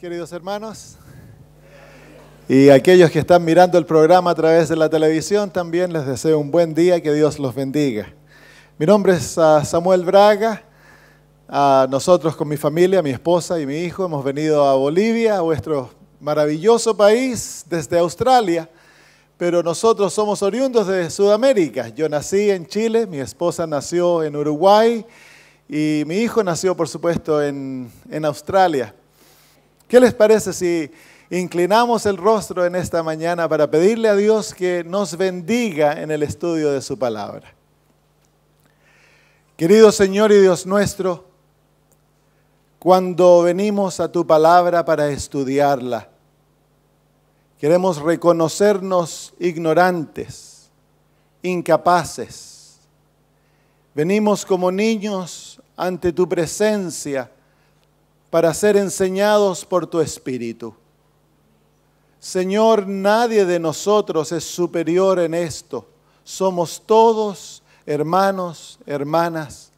queridos hermanos. Y aquellos que están mirando el programa a través de la televisión, también les deseo un buen día, que Dios los bendiga. Mi nombre es ah, Samuel Braga. Ah, nosotros con mi familia, mi esposa y mi hijo hemos venido a Bolivia, a vuestro maravilloso país, desde Australia. Pero nosotros somos oriundos de Sudamérica. Yo nací en Chile, mi esposa nació en Uruguay y mi hijo nació, por supuesto, en, en Australia. ¿Qué les parece si inclinamos el rostro en esta mañana para pedirle a Dios que nos bendiga en el estudio de su palabra? Querido Señor y Dios nuestro, cuando venimos a tu palabra para estudiarla, queremos reconocernos ignorantes, incapaces. Venimos como niños ante tu presencia para ser enseñados por tu Espíritu. Señor, nadie de nosotros es superior en esto. Somos todos hermanos, hermanas.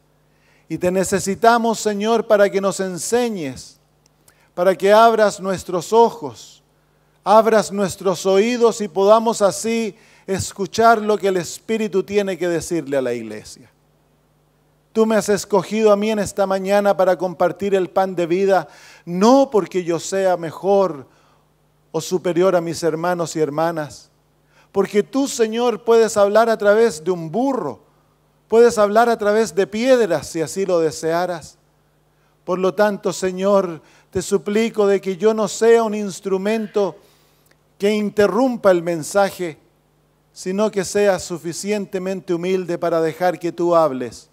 Y te necesitamos, Señor, para que nos enseñes, para que abras nuestros ojos, abras nuestros oídos y podamos así escuchar lo que el Espíritu tiene que decirle a la iglesia. Tú me has escogido a mí en esta mañana para compartir el pan de vida, no porque yo sea mejor o superior a mis hermanos y hermanas, porque tú, Señor, puedes hablar a través de un burro, puedes hablar a través de piedras si así lo desearas. Por lo tanto, Señor, te suplico de que yo no sea un instrumento que interrumpa el mensaje, sino que sea suficientemente humilde para dejar que tú hables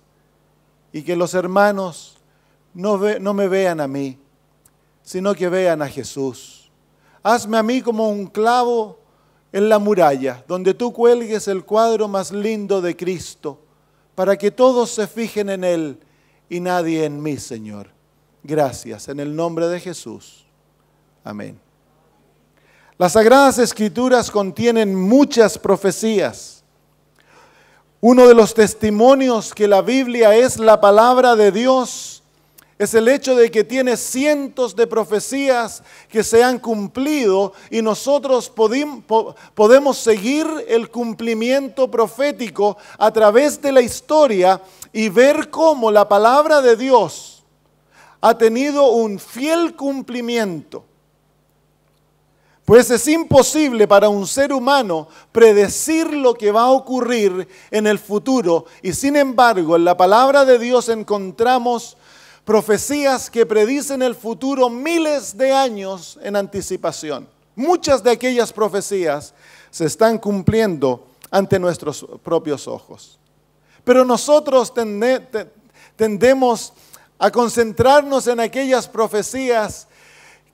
y que los hermanos no, no me vean a mí, sino que vean a Jesús. Hazme a mí como un clavo en la muralla, donde tú cuelgues el cuadro más lindo de Cristo, para que todos se fijen en Él y nadie en mí, Señor. Gracias, en el nombre de Jesús. Amén. Las sagradas escrituras contienen muchas profecías uno de los testimonios que la Biblia es la palabra de Dios es el hecho de que tiene cientos de profecías que se han cumplido y nosotros podemos seguir el cumplimiento profético a través de la historia y ver cómo la palabra de Dios ha tenido un fiel cumplimiento pues es imposible para un ser humano predecir lo que va a ocurrir en el futuro y sin embargo en la palabra de Dios encontramos profecías que predicen el futuro miles de años en anticipación. Muchas de aquellas profecías se están cumpliendo ante nuestros propios ojos. Pero nosotros tendemos a concentrarnos en aquellas profecías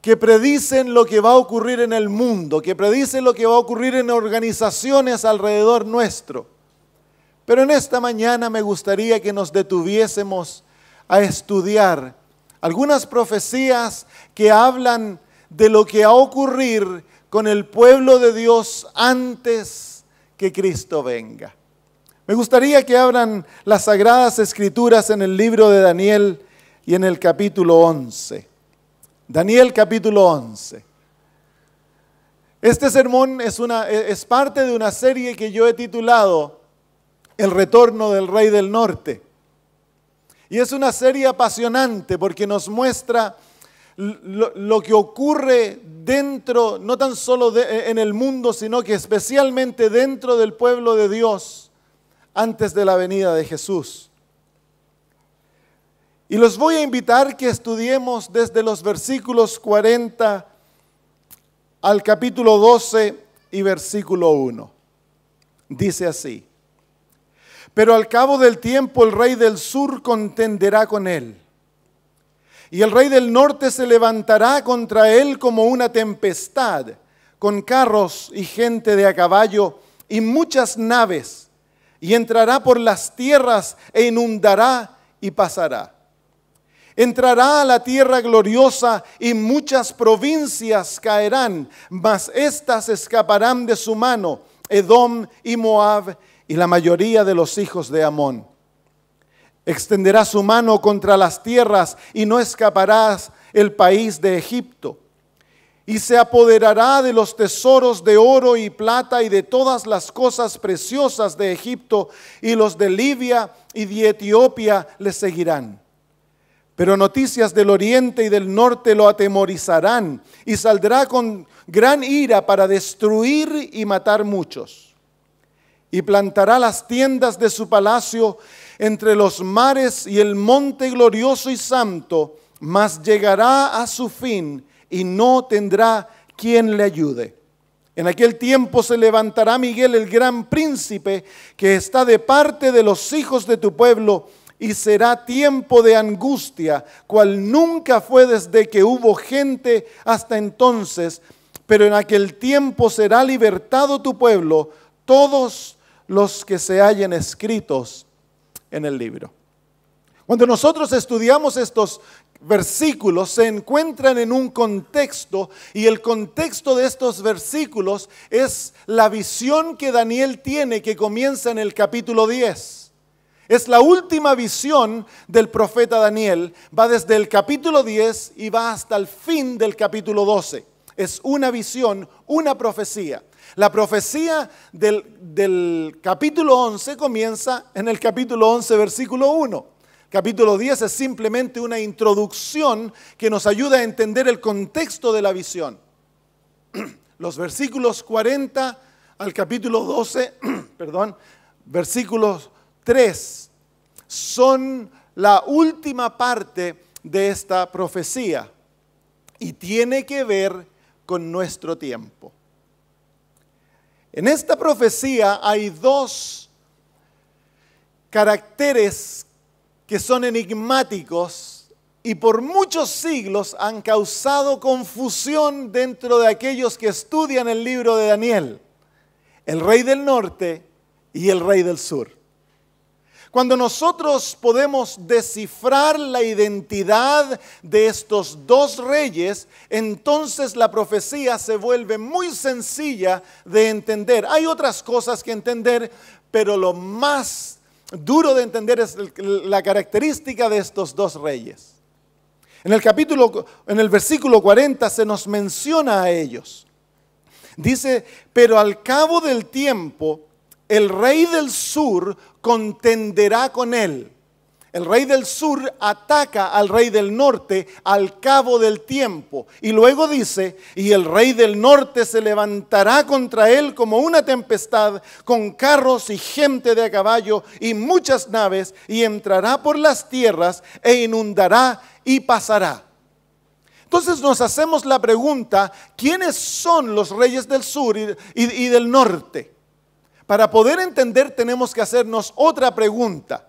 que predicen lo que va a ocurrir en el mundo, que predicen lo que va a ocurrir en organizaciones alrededor nuestro. Pero en esta mañana me gustaría que nos detuviésemos a estudiar algunas profecías que hablan de lo que va a ocurrir con el pueblo de Dios antes que Cristo venga. Me gustaría que abran las sagradas escrituras en el libro de Daniel y en el capítulo 11. Daniel capítulo 11. Este sermón es, parte de una serie que yo he titulado El retorno del rey del norte. Y es una serie apasionante porque nos muestra lo, que ocurre dentro, no tan solo en el mundo, sino que especialmente dentro del pueblo de Dios antes de la venida de Jesús. Y los voy a invitar que estudiemos desde los versículos 40 al capítulo 12 y versículo 1. Dice así, pero al cabo del tiempo el rey del sur contenderá con él, y el rey del norte se levantará contra él como una tempestad, con carros y gente de a caballo y muchas naves, y entrará por las tierras e inundará y pasará. Entrará a la tierra gloriosa y muchas provincias caerán, mas éstas escaparán de su mano, Edom y Moab y la mayoría de los hijos de Amón. Extenderá su mano contra las tierras y no escaparás el país de Egipto. Y se apoderará de los tesoros de oro y plata y de todas las cosas preciosas de Egipto, y los de Libia y de Etiopía le seguirán. Pero noticias del oriente y del norte lo atemorizarán y saldrá con gran ira para destruir y matar muchos. Y plantará las tiendas de su palacio entre los mares y el monte glorioso y santo, mas llegará a su fin y no tendrá quien le ayude. En aquel tiempo se levantará Miguel el gran príncipe que está de parte de los hijos de tu pueblo y será tiempo de angustia, cual nunca fue desde que hubo gente hasta entonces, pero en aquel tiempo será libertado tu pueblo, todos los que se hallen escritos en el libro. Cuando nosotros estudiamos estos versículos, se encuentran en un contexto y el contexto de estos versículos es la visión que Daniel tiene que comienza en el capítulo 10. Es la última visión del profeta Daniel. Va desde el capítulo 10 y va hasta el fin del capítulo 12. Es una visión, una profecía. La profecía del, capítulo 11 comienza en el capítulo 11, versículo 1. Capítulo 10 es simplemente una introducción que nos ayuda a entender el contexto de la visión. Los versículos 40 al capítulo 12, perdón, versículos Tres, son la última parte de esta profecía y tiene que ver con nuestro tiempo. En esta profecía hay dos caracteres que son enigmáticos y por muchos siglos han causado confusión dentro de aquellos que estudian el libro de Daniel, el rey del norte y el rey del sur. Cuando nosotros podemos descifrar la identidad de estos dos reyes, entonces la profecía se vuelve muy sencilla de entender. Hay otras cosas que entender, pero lo más duro de entender es la característica de estos dos reyes. En el capítulo, en el versículo 40 se nos menciona a ellos. Dice, pero al cabo del tiempo, el rey del sur contenderá con él. El rey del sur ataca al rey del norte al cabo del tiempo. Y luego dice, y el rey del norte se levantará contra él como una tempestad, con carros y gente de a caballo y muchas naves, y entrará por las tierras e inundará y pasará. Entonces nos hacemos la pregunta, ¿quiénes son los reyes del sur y, y del norte? Para poder entender tenemos que hacernos otra pregunta.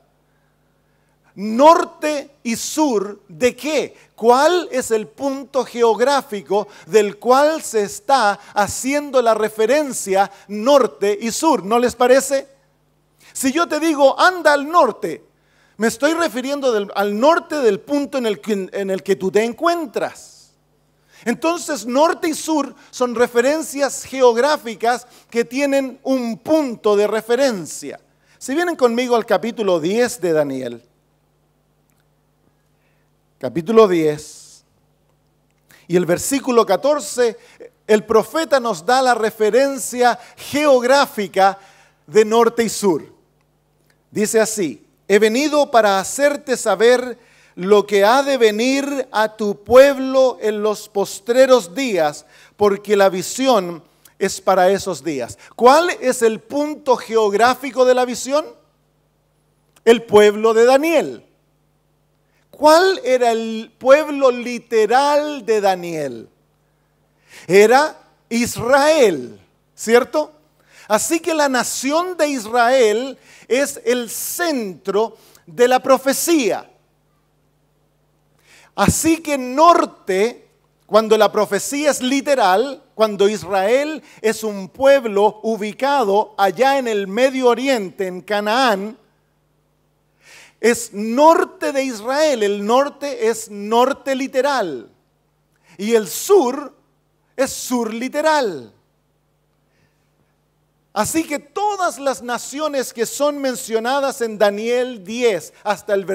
Norte y sur, ¿de qué? ¿Cuál es el punto geográfico del cual se está haciendo la referencia norte y sur? ¿No les parece? Si yo te digo, anda al norte, me estoy refiriendo al norte del punto en el que tú te encuentras. Entonces, norte y sur son referencias geográficas que tienen un punto de referencia. Si vienen conmigo al capítulo 10 de Daniel, capítulo 10, y el versículo 14, el profeta nos da la referencia geográfica de norte y sur. Dice así, he venido para hacerte saber lo que ha de venir a tu pueblo en los postreros días, porque la visión es para esos días. ¿Cuál es el punto geográfico de la visión? El pueblo de Daniel. ¿Cuál era el pueblo literal de Daniel? Era Israel, ¿cierto? Así que la nación de Israel es el centro de la profecía. Así que norte, cuando la profecía es literal, cuando Israel es un pueblo ubicado allá en el Medio Oriente, en Canaán, es norte de Israel, el norte es norte literal y el sur es sur literal. Así que todas las naciones que son mencionadas en Daniel 10 hasta el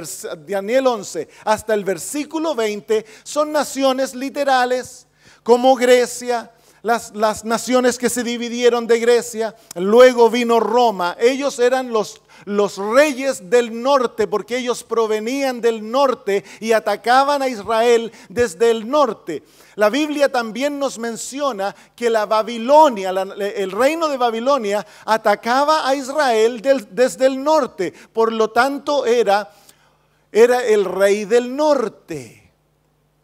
Daniel 11 hasta el versículo 20 son naciones literales como Grecia, las, las, naciones que se dividieron de Grecia, luego vino Roma, ellos eran los los reyes del norte, porque ellos provenían del norte y atacaban a Israel desde el norte. La Biblia también nos menciona que la Babilonia, el reino de Babilonia, atacaba a Israel desde el norte, por lo tanto era, era el rey del norte.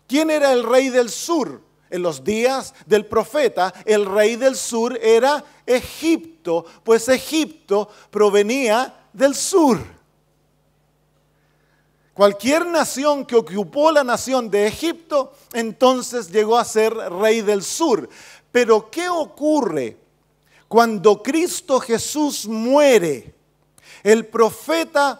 ¿Quién era el rey del sur? En los días del profeta, el rey del sur era Egipto, pues Egipto provenía del sur. Cualquier nación que ocupó la nación de Egipto, entonces llegó a ser rey del sur. Pero ¿qué ocurre cuando Cristo Jesús muere? El profeta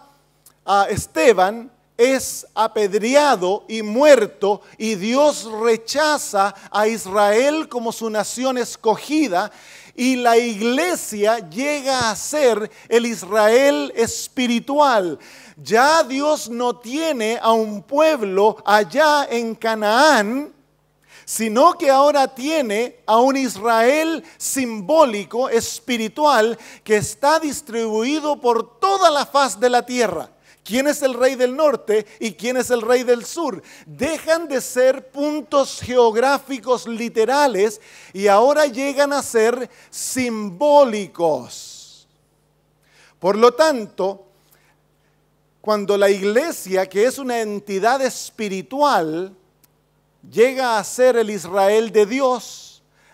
ah, Esteban es apedreado y muerto y Dios rechaza a Israel como su nación escogida y la iglesia llega a ser el Israel espiritual. Ya Dios no tiene a un pueblo allá en Canaán, sino que ahora tiene a un Israel simbólico, espiritual, que está distribuido por toda la faz de la tierra quién es el rey del norte y quién es el rey del sur. Dejan de ser puntos geográficos literales y ahora llegan a ser simbólicos. Por lo tanto, cuando la iglesia, que es una entidad espiritual, llega a ser el Israel de Dios,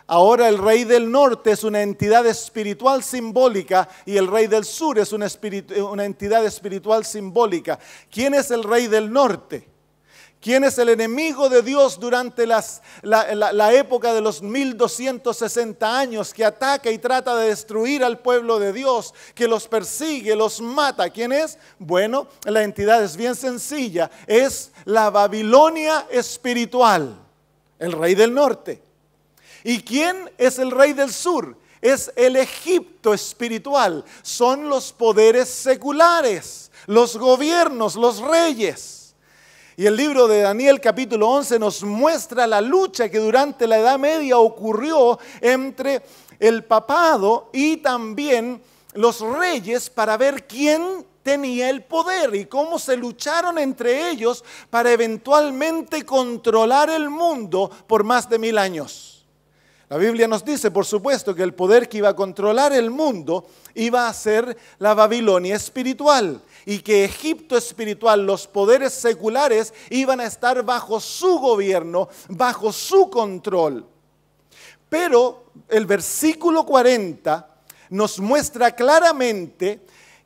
Ahora el rey del norte es una entidad espiritual simbólica y el rey del sur es una, eh, entidad espiritual simbólica. ¿Quién es el rey del norte? ¿Quién es el enemigo de Dios durante la, la, época de los 1260 años que ataca y trata de destruir al pueblo de Dios, que los persigue, los mata? ¿Quién es? Bueno, la entidad es bien sencilla, es la Babilonia espiritual, el rey del norte. ¿Y quién es el rey del sur? Es el Egipto espiritual. Son los poderes seculares, los gobiernos, los reyes. Y el libro de Daniel capítulo 11 nos muestra la lucha que durante la Edad Media ocurrió entre el papado y también los reyes para ver quién tenía el poder y cómo se lucharon entre ellos para eventualmente controlar el mundo por más de mil años. La Biblia nos dice, por supuesto, que el poder que iba a controlar el mundo iba a ser la Babilonia espiritual y que Egipto espiritual, los poderes seculares, iban a estar bajo su gobierno, bajo su control. Pero el versículo 40 nos muestra claramente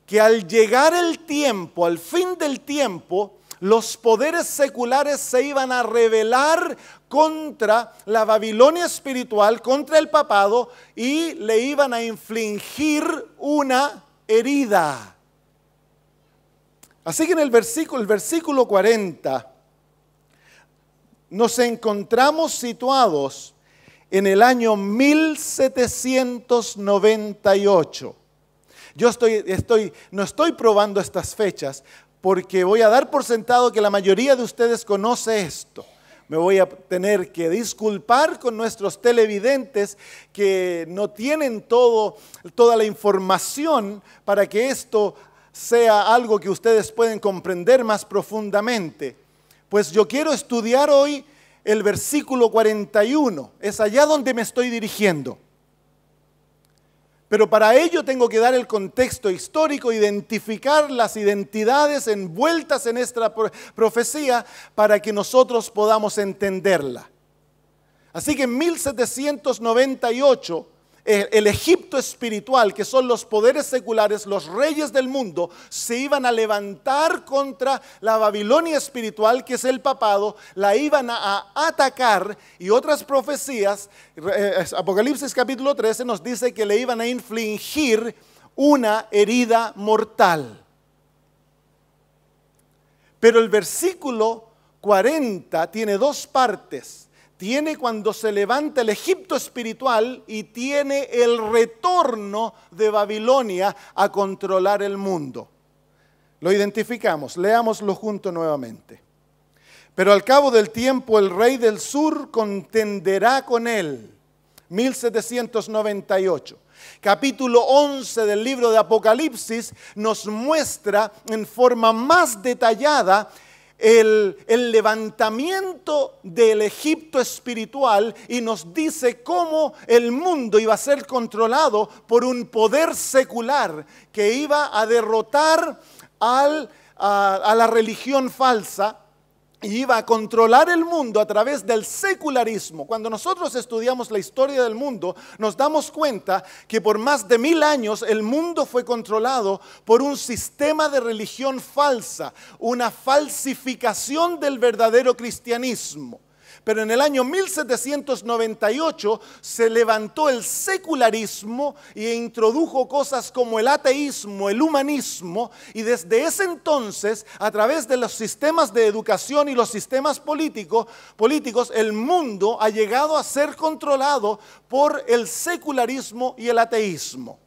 que al llegar el tiempo, al fin del tiempo, los poderes seculares se iban a rebelar contra la Babilonia espiritual, contra el papado, y le iban a infligir una herida. Así que en el versículo, el versículo 40 nos encontramos situados en el año 1798. Yo estoy, estoy, no estoy probando estas fechas porque voy a dar por sentado que la mayoría de ustedes conoce esto. Me voy a tener que disculpar con nuestros televidentes que no tienen todo, toda la información para que esto sea algo que ustedes pueden comprender más profundamente. Pues yo quiero estudiar hoy el versículo 41. Es allá donde me estoy dirigiendo. Pero para ello tengo que dar el contexto histórico, identificar las identidades envueltas en esta profecía para que nosotros podamos entenderla. Así que en 1798 el Egipto espiritual, que son los poderes seculares, los reyes del mundo, se iban a levantar contra la Babilonia espiritual, que es el papado, la iban a atacar y otras profecías, eh, Apocalipsis capítulo 13 nos dice que le iban a infligir una herida mortal. Pero el versículo 40 tiene dos partes tiene cuando se levanta el Egipto espiritual y tiene el retorno de Babilonia a controlar el mundo. Lo identificamos, leámoslo junto nuevamente. Pero al cabo del tiempo el rey del sur contenderá con él. 1798. Capítulo 11 del libro de Apocalipsis nos muestra en forma más detallada el, levantamiento del Egipto espiritual y nos dice cómo el mundo iba a ser controlado por un poder secular que iba a derrotar a la religión falsa iba a controlar el mundo a través del secularismo. Cuando nosotros estudiamos la historia del mundo, nos damos cuenta que por más de mil años el mundo fue controlado por un sistema de religión falsa, una falsificación del verdadero cristianismo pero en el año 1798 se levantó el secularismo e introdujo cosas como el ateísmo, el humanismo, y desde ese entonces, a través de los sistemas de educación y los sistemas políticos, políticos el mundo ha llegado a ser controlado por el secularismo y el ateísmo.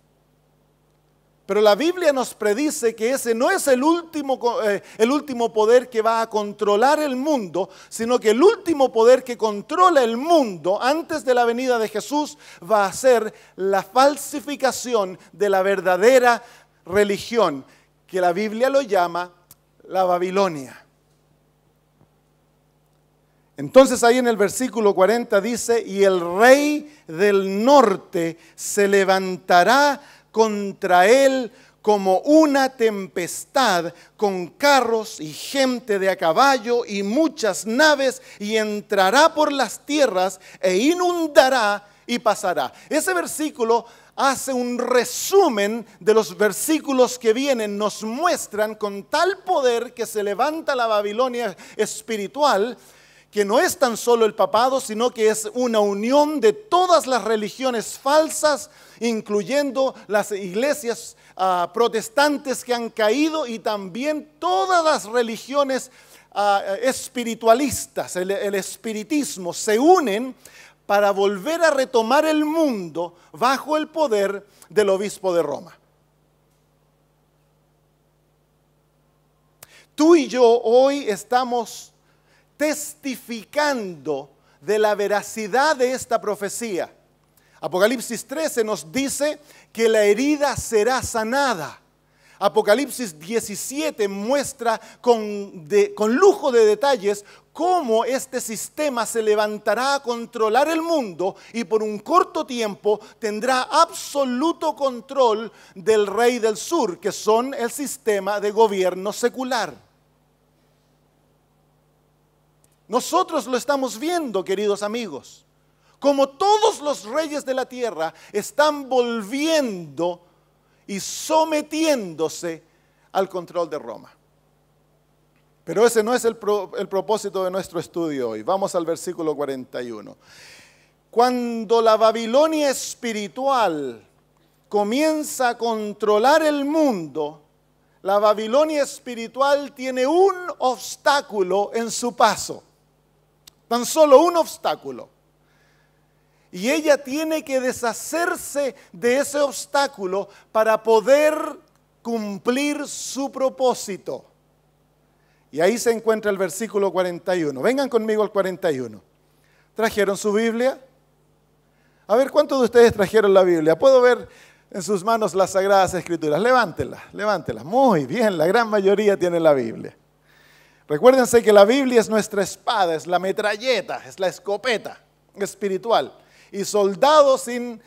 Pero la Biblia nos predice que ese no es el último, eh, el último poder que va a controlar el mundo, sino que el último poder que controla el mundo antes de la venida de Jesús va a ser la falsificación de la verdadera religión, que la Biblia lo llama la Babilonia. Entonces ahí en el versículo 40 dice, y el rey del norte se levantará contra él como una tempestad con carros y gente de a caballo y muchas naves y entrará por las tierras e inundará y pasará. Ese versículo hace un resumen de los versículos que vienen, nos muestran con tal poder que se levanta la Babilonia espiritual, que no es tan solo el papado, sino que es una unión de todas las religiones falsas, incluyendo las iglesias ah, protestantes que han caído y también todas las religiones ah, espiritualistas, el espiritismo, se unen para volver a retomar el mundo bajo el poder del obispo de Roma. Tú y yo hoy estamos testificando de la veracidad de esta profecía. Apocalipsis 13 nos dice que la herida será sanada. Apocalipsis 17 muestra con, con lujo de detalles cómo este sistema se levantará a controlar el mundo y por un corto tiempo tendrá absoluto control del rey del sur, que son el sistema de gobierno secular. Nosotros lo estamos viendo, queridos amigos como todos los reyes de la tierra, están volviendo y sometiéndose al control de Roma. Pero ese no es el, propósito de nuestro estudio hoy. Vamos al versículo 41. Cuando la Babilonia espiritual comienza a controlar el mundo, la Babilonia espiritual tiene un obstáculo en su paso. Tan solo un obstáculo. Y ella tiene que deshacerse de ese obstáculo para poder cumplir su propósito. Y ahí se encuentra el versículo 41. Vengan conmigo al 41. ¿Trajeron su Biblia? A ver, ¿cuántos de ustedes trajeron la Biblia? Puedo ver en sus manos las sagradas escrituras. Levántela, levántela. Muy bien, la gran mayoría tiene la Biblia. Recuérdense que la Biblia es nuestra espada, es la metralleta, es la escopeta espiritual y soldado sin,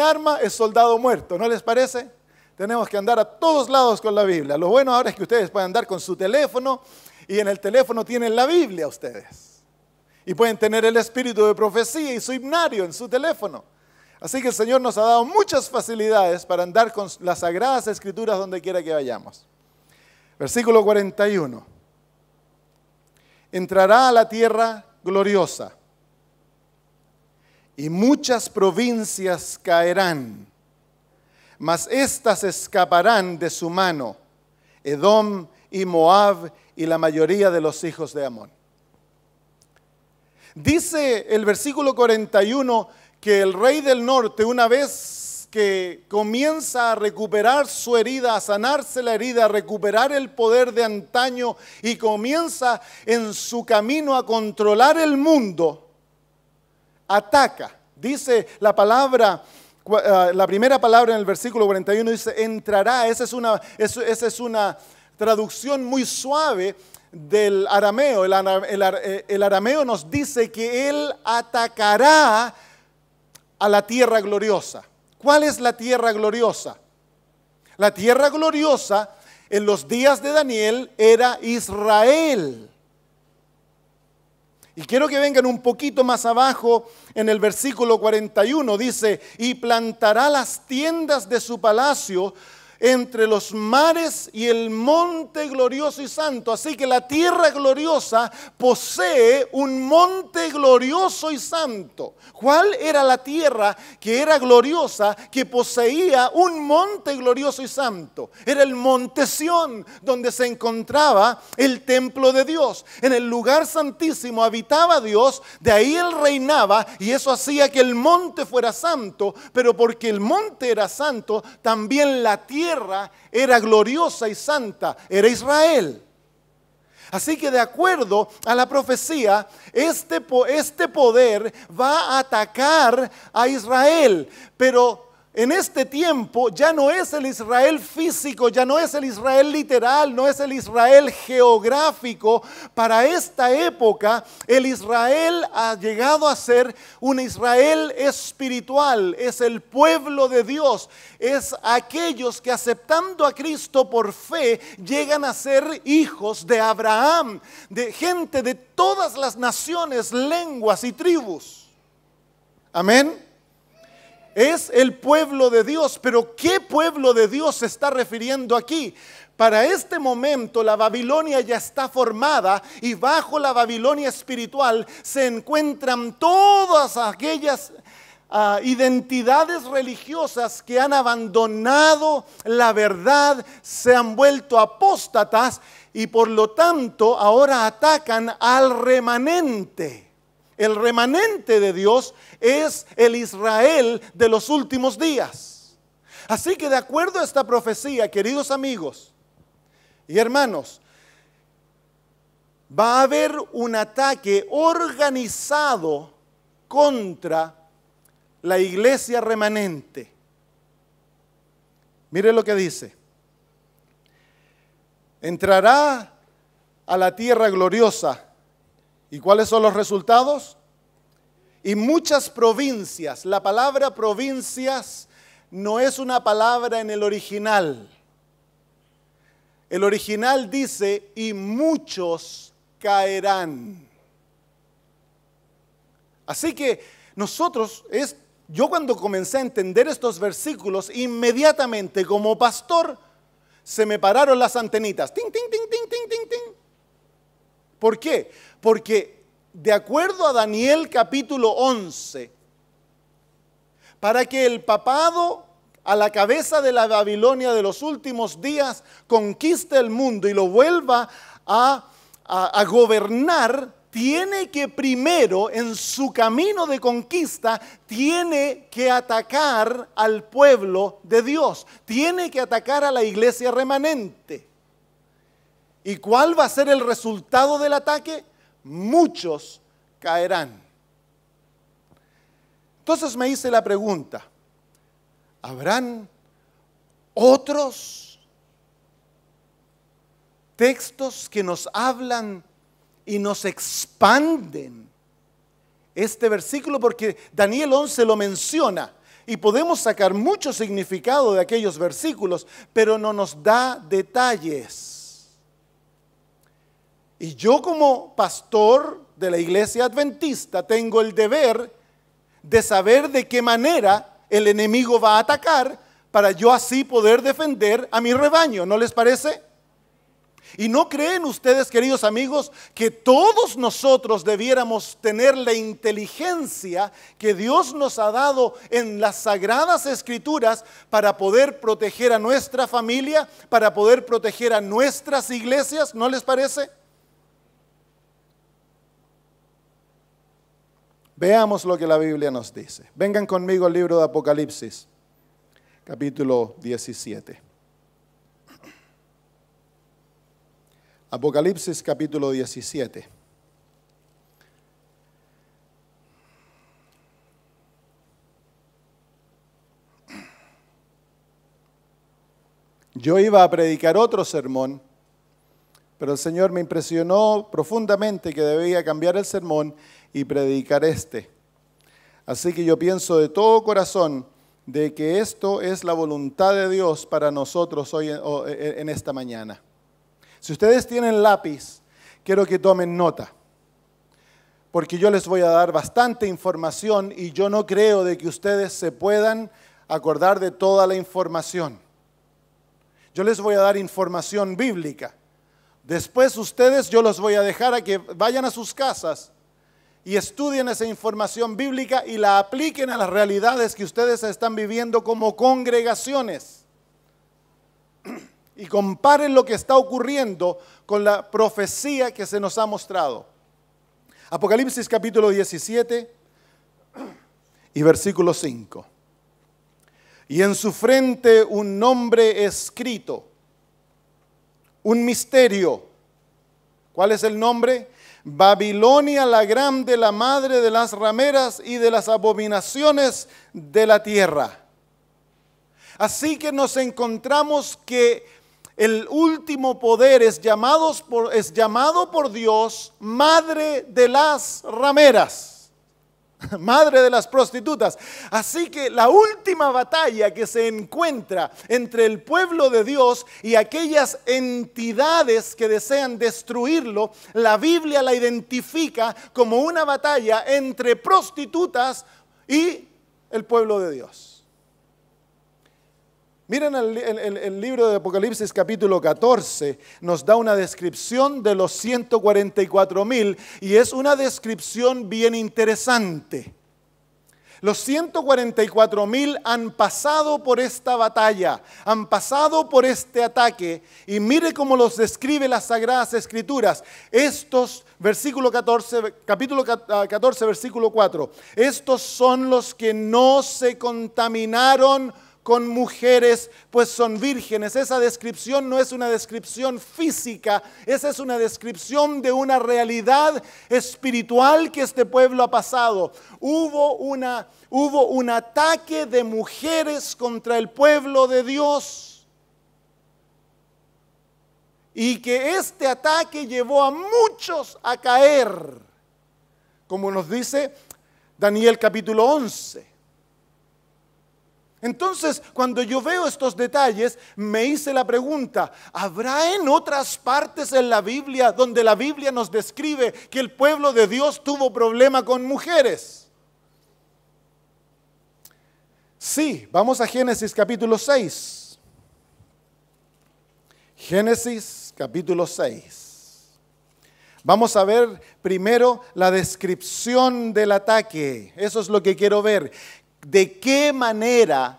arma es soldado muerto, ¿no les parece? Tenemos que andar a todos lados con la Biblia. Lo bueno ahora es que ustedes pueden andar con su teléfono y en el teléfono tienen la Biblia ustedes. Y pueden tener el espíritu de profecía y su himnario en su teléfono. Así que el Señor nos ha dado muchas facilidades para andar con las sagradas escrituras donde quiera que vayamos. Versículo 41. Entrará a la tierra gloriosa y muchas provincias caerán, mas éstas escaparán de su mano, Edom y Moab y la mayoría de los hijos de Amón. Dice el versículo 41 que el rey del norte, una vez que comienza a recuperar su herida, a sanarse la herida, a recuperar el poder de antaño y comienza en su camino a controlar el mundo, ataca. Dice la palabra, ah, la primera palabra en el versículo 41 dice, entrará. Esa es una, esa es una traducción muy suave del arameo. Eh, el arameo nos dice que él atacará a la tierra gloriosa. ¿Cuál es la tierra gloriosa? La tierra gloriosa en los días de Daniel era Israel. Y quiero que vengan un poquito más abajo en el versículo 41. Dice, y plantará las tiendas de su palacio entre los mares y el monte glorioso y santo. Así que la tierra gloriosa posee un monte glorioso y santo. ¿Cuál era la tierra que era gloriosa, que poseía un monte glorioso y santo? Era el monte Sión, donde se encontraba el templo de Dios. En el lugar santísimo habitaba Dios, de ahí él reinaba y eso hacía que el monte fuera santo, pero porque el monte era santo, también la tierra era gloriosa y santa, era Israel. Así que de acuerdo a la profecía, este, este poder va a atacar a Israel, pero en este tiempo ya no es el Israel físico, ya no es el Israel literal, no es el Israel geográfico. Para esta época el Israel ha llegado a ser un Israel espiritual, es el pueblo de Dios, es aquellos que aceptando a Cristo por fe llegan a ser hijos de Abraham, de gente de todas las naciones, lenguas y tribus. Amén es el pueblo de Dios. Pero ¿qué pueblo de Dios se está refiriendo aquí? Para este momento la Babilonia ya está formada y bajo la Babilonia espiritual se encuentran todas aquellas ah, identidades religiosas que han abandonado la verdad, se han vuelto apóstatas y por lo tanto ahora atacan al remanente. El remanente de Dios es el Israel de los últimos días. Así que de acuerdo a esta profecía, queridos amigos y hermanos, va a haber un ataque organizado contra la iglesia remanente. Mire lo que dice. Entrará a la tierra gloriosa ¿Y cuáles son los resultados? Y muchas provincias, la palabra provincias no es una palabra en el original. El original dice, y muchos caerán. Así que nosotros, es, yo cuando comencé a entender estos versículos, inmediatamente como pastor, se me pararon las antenitas. Ting, ting, ting, ting, ting, ting, ting. ¿Por qué? Porque de acuerdo a Daniel capítulo 11, para que el papado a la cabeza de la Babilonia de los últimos días conquiste el mundo y lo vuelva a, a gobernar, tiene que primero, en su camino de conquista, tiene que atacar al pueblo de Dios, tiene que atacar a la iglesia remanente. ¿Y cuál va a ser el resultado del ataque? muchos caerán. Entonces me hice la pregunta, ¿habrán otros textos que nos hablan y nos expanden este versículo? Porque Daniel 11 lo menciona y podemos sacar mucho significado de aquellos versículos, pero no nos da detalles. Y yo como pastor de la iglesia adventista tengo el deber de saber de qué manera el enemigo va a atacar para yo así poder defender a mi rebaño. ¿No les parece? ¿Y no creen ustedes, queridos amigos, que todos nosotros debiéramos tener la inteligencia que Dios nos ha dado en las sagradas escrituras para poder proteger a nuestra familia, para poder proteger a nuestras iglesias? ¿No les parece? Veamos lo que la Biblia nos dice. Vengan conmigo al libro de Apocalipsis, capítulo 17. Apocalipsis capítulo 17. Yo iba a predicar otro sermón, pero el Señor me impresionó profundamente que debía cambiar el sermón y predicar este. Así que yo pienso de todo corazón de que esto es la voluntad de Dios para nosotros hoy e, en, esta mañana. Si ustedes tienen lápiz, quiero que tomen nota, porque yo les voy a dar bastante información y yo no creo de que ustedes se puedan acordar de toda la información. Yo les voy a dar información bíblica. Después ustedes yo los voy a dejar a que vayan a sus casas y estudien esa información bíblica y la apliquen a las realidades que ustedes están viviendo como congregaciones. Y comparen lo que está ocurriendo con la profecía que se nos ha mostrado. Apocalipsis capítulo 17 y versículo 5. Y en su frente un nombre escrito, un misterio. ¿Cuál es el nombre? Babilonia la grande, la madre de las rameras y de las abominaciones de la tierra. Así que nos encontramos que el último poder es, es llamado por Dios madre de las rameras. madre de las prostitutas. Así que la última batalla que se encuentra entre el pueblo de Dios y aquellas entidades que desean destruirlo, la Biblia la identifica como una batalla entre prostitutas y el pueblo de Dios. Miren el, libro de Apocalipsis capítulo 14, nos da una descripción de los 144 mil y es una descripción bien interesante. Los 144 mil han pasado por esta batalla, han pasado por este ataque y mire cómo los describe las Sagradas Escrituras. Estos, versículo 14, capítulo 14, ah, versículo 4, estos son los que no se contaminaron con mujeres, pues son vírgenes. Esa descripción no es una descripción física, esa es una descripción de una realidad espiritual que este pueblo ha pasado. Hubo, una, hubo un ataque de mujeres contra el pueblo de Dios y que este ataque llevó a muchos a caer, como nos dice Daniel capítulo 11. Entonces, cuando yo veo estos detalles, me hice la pregunta, ¿habrá en otras partes en la Biblia donde la Biblia nos describe que el pueblo de Dios tuvo problema con mujeres? Sí, vamos a Génesis capítulo 6. Génesis capítulo 6. Vamos a ver primero la descripción del ataque. Eso es lo que quiero ver de qué manera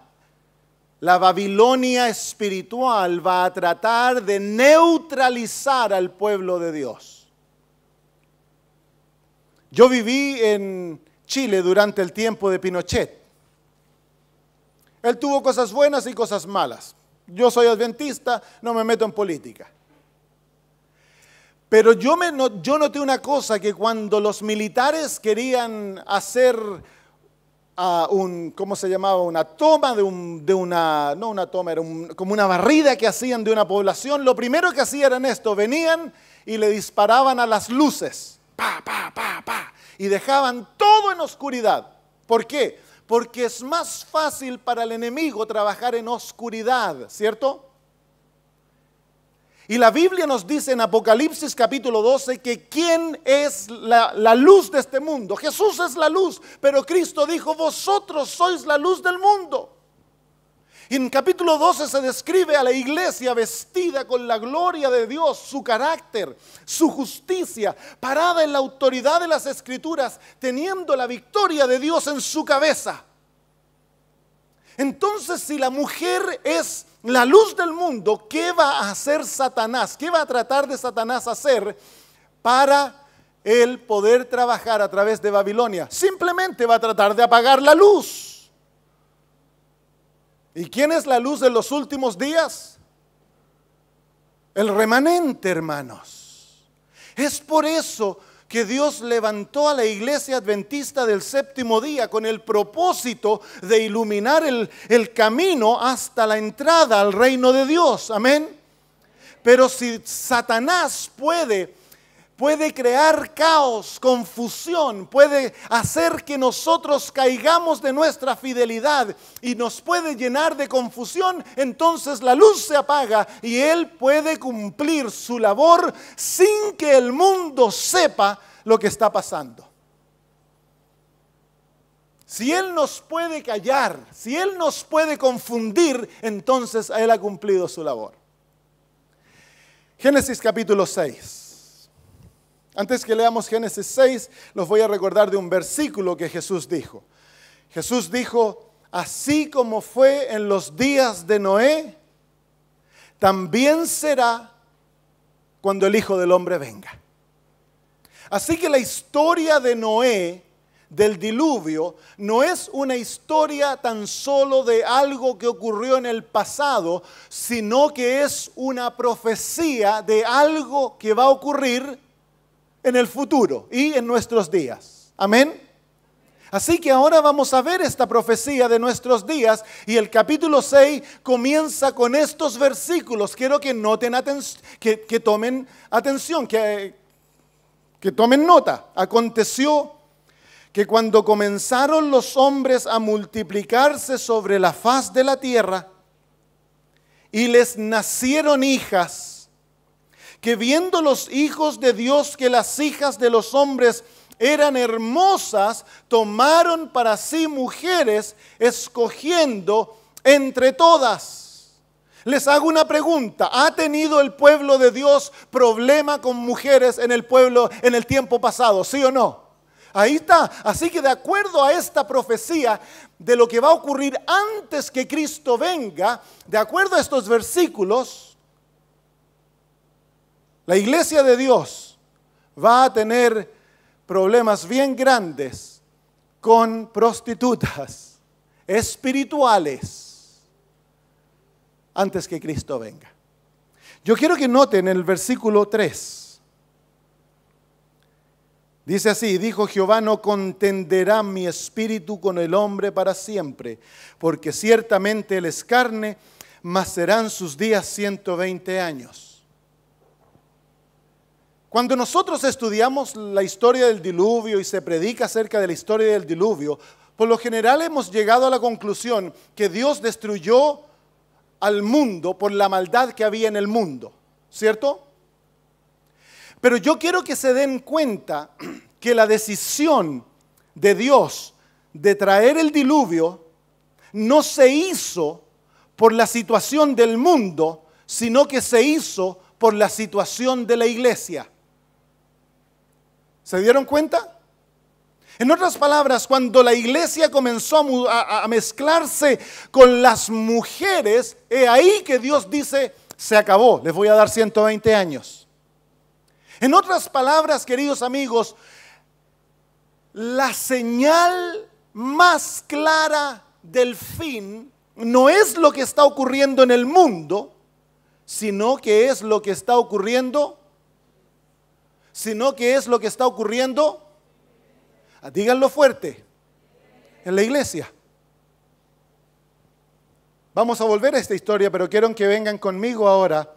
la Babilonia espiritual va a tratar de neutralizar al pueblo de Dios. Yo viví en Chile durante el tiempo de Pinochet. Él tuvo cosas buenas y cosas malas. Yo soy adventista, no me meto en política. Pero yo, yo noté una cosa, que cuando los militares querían hacer a un, ¿cómo se llamaba? Una toma de, un, de una, no una toma, era como una barrida que hacían de una población, lo primero que hacían era esto, venían y le disparaban a las luces, pa, pa, pa, pa, y dejaban todo en oscuridad. ¿Por qué? Porque es más fácil para el enemigo trabajar en oscuridad, ¿cierto? Y la Biblia nos dice en Apocalipsis capítulo 12 que quién es la, luz de este mundo. Jesús es la luz, pero Cristo dijo, vosotros sois la luz del mundo. Y en capítulo 12 se describe a la iglesia vestida con la gloria de Dios, su carácter, su justicia, parada en la autoridad de las escrituras, teniendo la victoria de Dios en su cabeza. Entonces si la mujer es la luz del mundo, ¿qué va a hacer Satanás? ¿Qué va a tratar de Satanás hacer para el poder trabajar a través de Babilonia? Simplemente va a tratar de apagar la luz. ¿Y quién es la luz de los últimos días? El remanente, hermanos. Es por eso que Dios levantó a la iglesia adventista del séptimo día con el propósito de iluminar el, camino hasta la entrada al reino de Dios. Amén. Pero si Satanás puede puede crear caos, confusión, puede hacer que nosotros caigamos de nuestra fidelidad y nos puede llenar de confusión, entonces la luz se apaga y Él puede cumplir su labor sin que el mundo sepa lo que está pasando. Si Él nos puede callar, si Él nos puede confundir, entonces Él ha cumplido su labor. Génesis capítulo 6. Antes que leamos Génesis 6, los voy a recordar de un versículo que Jesús dijo. Jesús dijo, así como fue en los días de Noé, también será cuando el Hijo del Hombre venga. Así que la historia de Noé, del diluvio, no es una historia tan solo de algo que ocurrió en el pasado, sino que es una profecía de algo que va a ocurrir en el futuro y en nuestros días. Amén. Así que ahora vamos a ver esta profecía de nuestros días y el capítulo 6 comienza con estos versículos. Quiero que noten que, que tomen atención, que, que tomen nota. Aconteció que cuando comenzaron los hombres a multiplicarse sobre la faz de la tierra y les nacieron hijas, que viendo los hijos de Dios que las hijas de los hombres eran hermosas, tomaron para sí mujeres, escogiendo entre todas. Les hago una pregunta, ¿ha tenido el pueblo de Dios problema con mujeres en el pueblo en el tiempo pasado? ¿Sí o no? Ahí está. Así que de acuerdo a esta profecía de lo que va a ocurrir antes que Cristo venga, de acuerdo a estos versículos, la iglesia de Dios va a tener problemas bien grandes con prostitutas espirituales antes que Cristo venga. Yo quiero que noten el versículo 3. Dice así, dijo Jehová, no contenderá mi espíritu con el hombre para siempre, porque ciertamente él es carne, mas serán sus días 120 años. Cuando nosotros estudiamos la historia del diluvio y se predica acerca de la historia del diluvio, por lo general hemos llegado a la conclusión que Dios destruyó al mundo por la maldad que había en el mundo, ¿cierto? Pero yo quiero que se den cuenta que la decisión de Dios de traer el diluvio no se hizo por la situación del mundo, sino que se hizo por la situación de la iglesia. ¿Se dieron cuenta? En otras palabras, cuando la iglesia comenzó a, mezclarse con las mujeres, es ahí que Dios dice, se acabó, les voy a dar 120 años. En otras palabras, queridos amigos, la señal más clara del fin no es lo que está ocurriendo en el mundo, sino que es lo que está ocurriendo sino que es lo que está ocurriendo, ah, díganlo fuerte, en la iglesia. Vamos a volver a esta historia, pero quiero que vengan conmigo ahora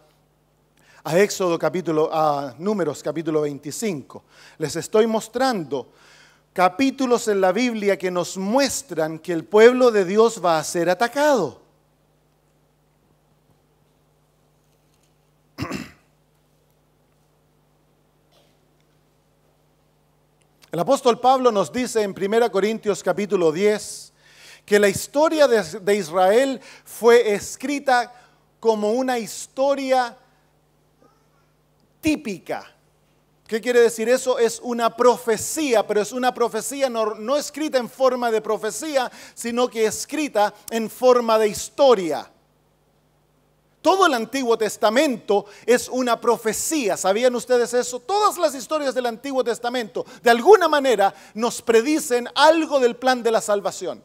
a Éxodo capítulo, a Números capítulo 25. Les estoy mostrando capítulos en la Biblia que nos muestran que el pueblo de Dios va a ser atacado. El apóstol Pablo nos dice en 1 Corintios capítulo 10 que la historia de, Israel fue escrita como una historia típica. ¿Qué quiere decir eso? Es una profecía, pero es una profecía no escrita en forma de profecía, sino que escrita en forma de historia. Todo el Antiguo Testamento es una profecía. ¿Sabían ustedes eso? Todas las historias del Antiguo Testamento, de alguna manera, nos predicen algo del plan de la salvación.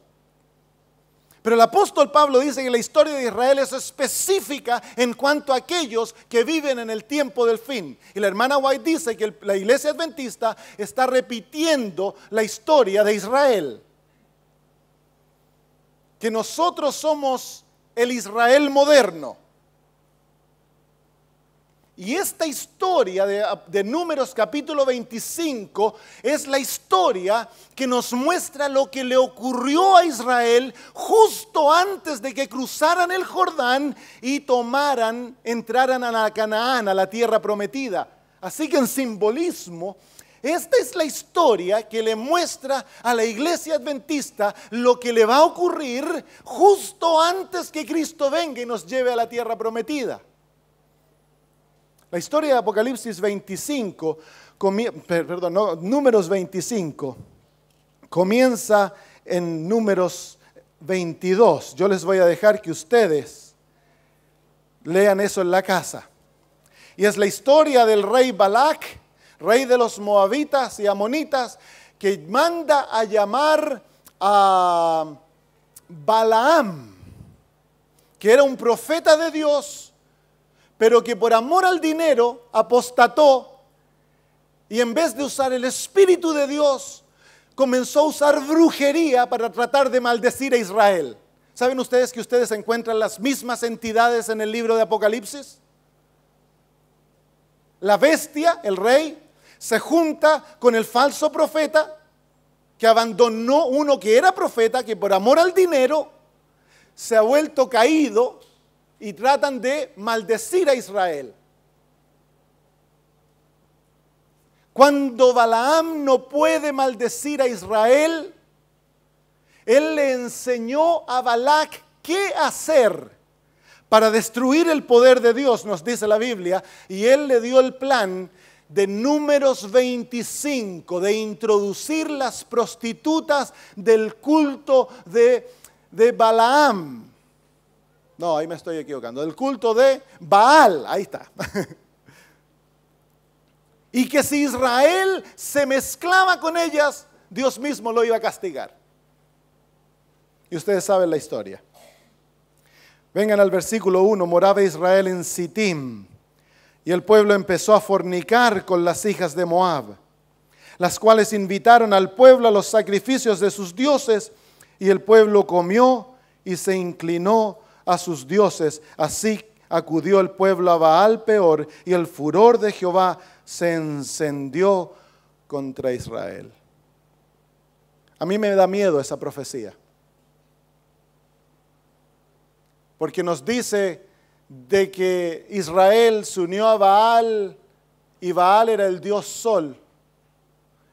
Pero el apóstol Pablo dice que la historia de Israel es específica en cuanto a aquellos que viven en el tiempo del fin. Y la hermana White dice que la iglesia adventista está repitiendo la historia de Israel. Que nosotros somos el Israel moderno. Y esta historia de, Números capítulo 25 es la historia que nos muestra lo que le ocurrió a Israel justo antes de que cruzaran el Jordán y tomaran, entraran a Canaán, a la tierra prometida. Así que en simbolismo, esta es la historia que le muestra a la iglesia adventista lo que le va a ocurrir justo antes que Cristo venga y nos lleve a la tierra prometida. La historia de Apocalipsis 25, perdón, números 25, comienza en números 22. Yo les voy a dejar que ustedes lean eso en la casa. Y es la historia del rey Balak, rey de los moabitas y amonitas, que manda a llamar a Balaam, que era un profeta de Dios pero que por amor al dinero apostató y en vez de usar el Espíritu de Dios, comenzó a usar brujería para tratar de maldecir a Israel. ¿Saben ustedes que ustedes encuentran las mismas entidades en el libro de Apocalipsis? La bestia, el rey, se junta con el falso profeta que abandonó uno que era profeta, que por amor al dinero se ha vuelto caído y tratan de maldecir a Israel. Cuando Balaam no puede maldecir a Israel, él le enseñó a Balac qué hacer para destruir el poder de Dios, nos dice la Biblia, y él le dio el plan de números 25, de introducir las prostitutas del culto de, de Balaam no, ahí me estoy equivocando. El culto de Baal, ahí está. y que si Israel se mezclaba con ellas, Dios mismo lo iba a castigar. Y ustedes saben la historia. Vengan al versículo 1, moraba Israel en Sittim, y el pueblo empezó a fornicar con las hijas de Moab, las cuales invitaron al pueblo a los sacrificios de sus dioses, y el pueblo comió y se inclinó a sus dioses. Así acudió el pueblo a Baal peor y el furor de Jehová se encendió contra Israel. A mí me da miedo esa profecía. Porque nos dice de que Israel se unió a Baal y Baal era el dios sol.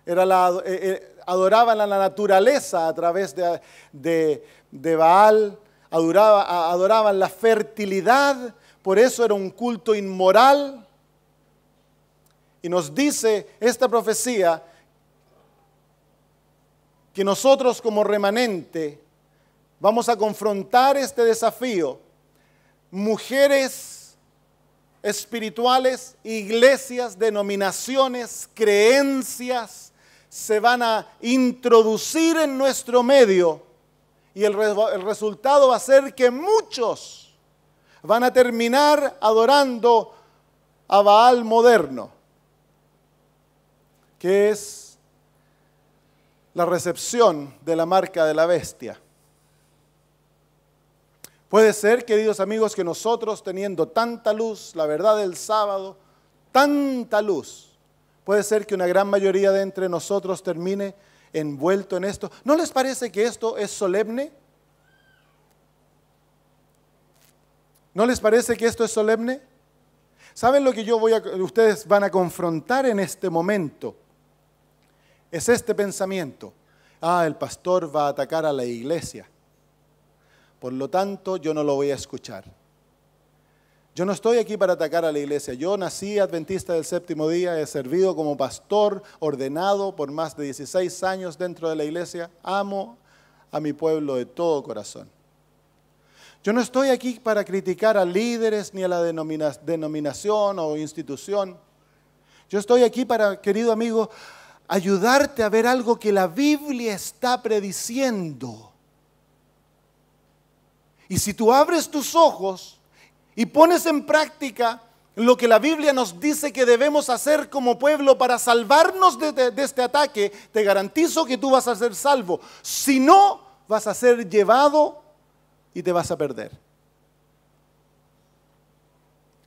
Era la, eh, eh, adoraban a la naturaleza a través de, de Baal adoraban la fertilidad, por eso era un culto inmoral. Y nos dice esta profecía que nosotros como remanente vamos a confrontar este desafío. Mujeres espirituales, iglesias, denominaciones, creencias se van a introducir en nuestro medio y el, resultado va a ser que muchos van a terminar adorando a Baal moderno, que es la recepción de la marca de la bestia. Puede ser, queridos amigos, que nosotros teniendo tanta luz, la verdad del sábado, tanta luz, puede ser que una gran mayoría de entre nosotros termine envuelto en esto. ¿No les parece que esto es solemne? ¿No les parece que esto es solemne? ¿Saben lo que yo voy a ustedes van a confrontar en este momento? Es este pensamiento. Ah, el pastor va a atacar a la iglesia. Por lo tanto, yo no lo voy a escuchar. Yo no estoy aquí para atacar a la iglesia. Yo nací adventista del séptimo día, he servido como pastor ordenado por más de 16 años dentro de la iglesia. Amo a mi pueblo de todo corazón. Yo no estoy aquí para criticar a líderes ni a la denominación o institución. Yo estoy aquí para, querido amigo, ayudarte a ver algo que la Biblia está prediciendo. Y si tú abres tus ojos, y pones en práctica lo que la Biblia nos dice que debemos hacer como pueblo para salvarnos de, este ataque, te garantizo que tú vas a ser salvo. Si no, vas a ser llevado y te vas a perder.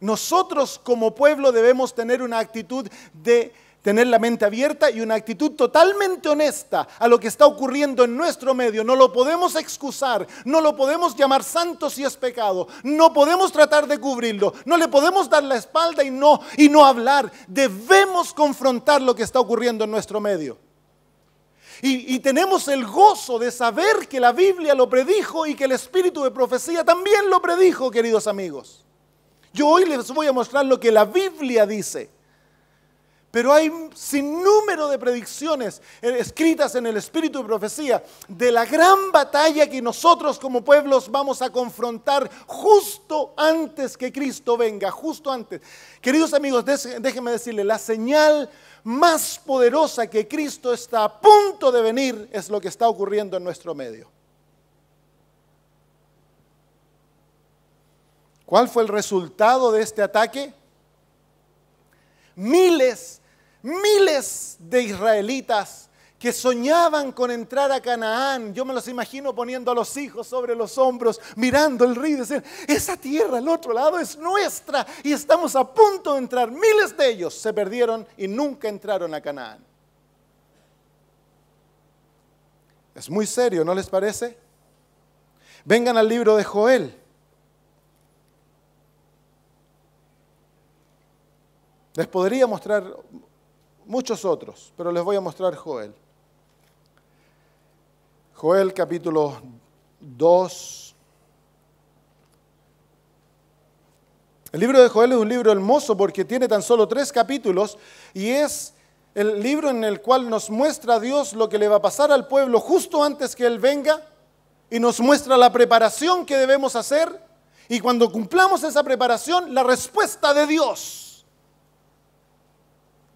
Nosotros como pueblo debemos tener una actitud de tener la mente abierta y una actitud totalmente honesta a lo que está ocurriendo en nuestro medio. No lo podemos excusar, no lo podemos llamar santo si es pecado, no podemos tratar de cubrirlo, no le podemos dar la espalda y no, y no hablar. Debemos confrontar lo que está ocurriendo en nuestro medio. Y, y tenemos el gozo de saber que la Biblia lo predijo y que el espíritu de profecía también lo predijo, queridos amigos. Yo hoy les voy a mostrar lo que la Biblia dice pero hay sin número de predicciones eh, escritas en el Espíritu de Profecía de la gran batalla que nosotros como pueblos vamos a confrontar justo antes que Cristo venga, justo antes. Queridos amigos, déjenme decirle, la señal más poderosa que Cristo está a punto de venir es lo que está ocurriendo en nuestro medio. ¿Cuál fue el resultado de este ataque? Miles miles de israelitas que soñaban con entrar a Canaán. Yo me los imagino poniendo a los hijos sobre los hombros, mirando el río y decir, esa tierra al otro lado es nuestra y estamos a punto de entrar. Miles de ellos se perdieron y nunca entraron a Canaán. Es muy serio, ¿no les parece? Vengan al libro de Joel. Les podría mostrar muchos otros, pero les voy a mostrar Joel. Joel capítulo 2. El libro de Joel es un libro hermoso porque tiene tan solo tres capítulos y es el libro en el cual nos muestra a Dios lo que le va a pasar al pueblo justo antes que Él venga y nos muestra la preparación que debemos hacer y cuando cumplamos esa preparación, la respuesta de Dios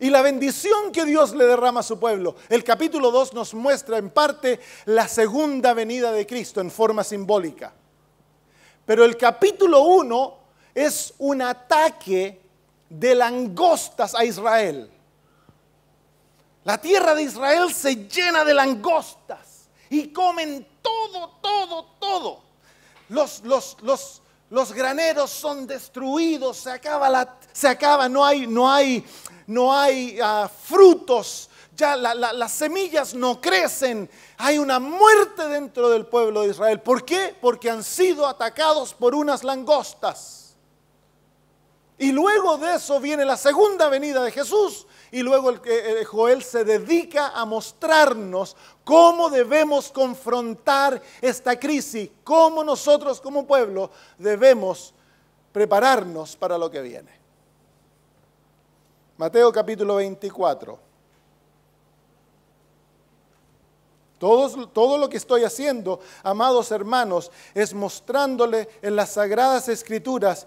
y la bendición que Dios le derrama a su pueblo. El capítulo 2 nos muestra en parte la segunda venida de Cristo en forma simbólica. Pero el capítulo 1 es un ataque de langostas a Israel. La tierra de Israel se llena de langostas y comen todo, todo, todo. Los, los, graneros son destruidos, se acaba, la, se acaba no, hay, no hay no hay ah, frutos, ya las semillas no crecen. Hay una muerte dentro del pueblo de Israel. ¿Por qué? Porque han sido atacados por unas langostas. Y luego de eso viene la segunda venida de Jesús y luego el, eh, Joel se dedica a mostrarnos cómo debemos confrontar esta crisis, cómo nosotros como pueblo debemos prepararnos para lo que viene. Mateo capítulo 24. Todo, todo, lo que estoy haciendo, amados hermanos, es mostrándole en las sagradas escrituras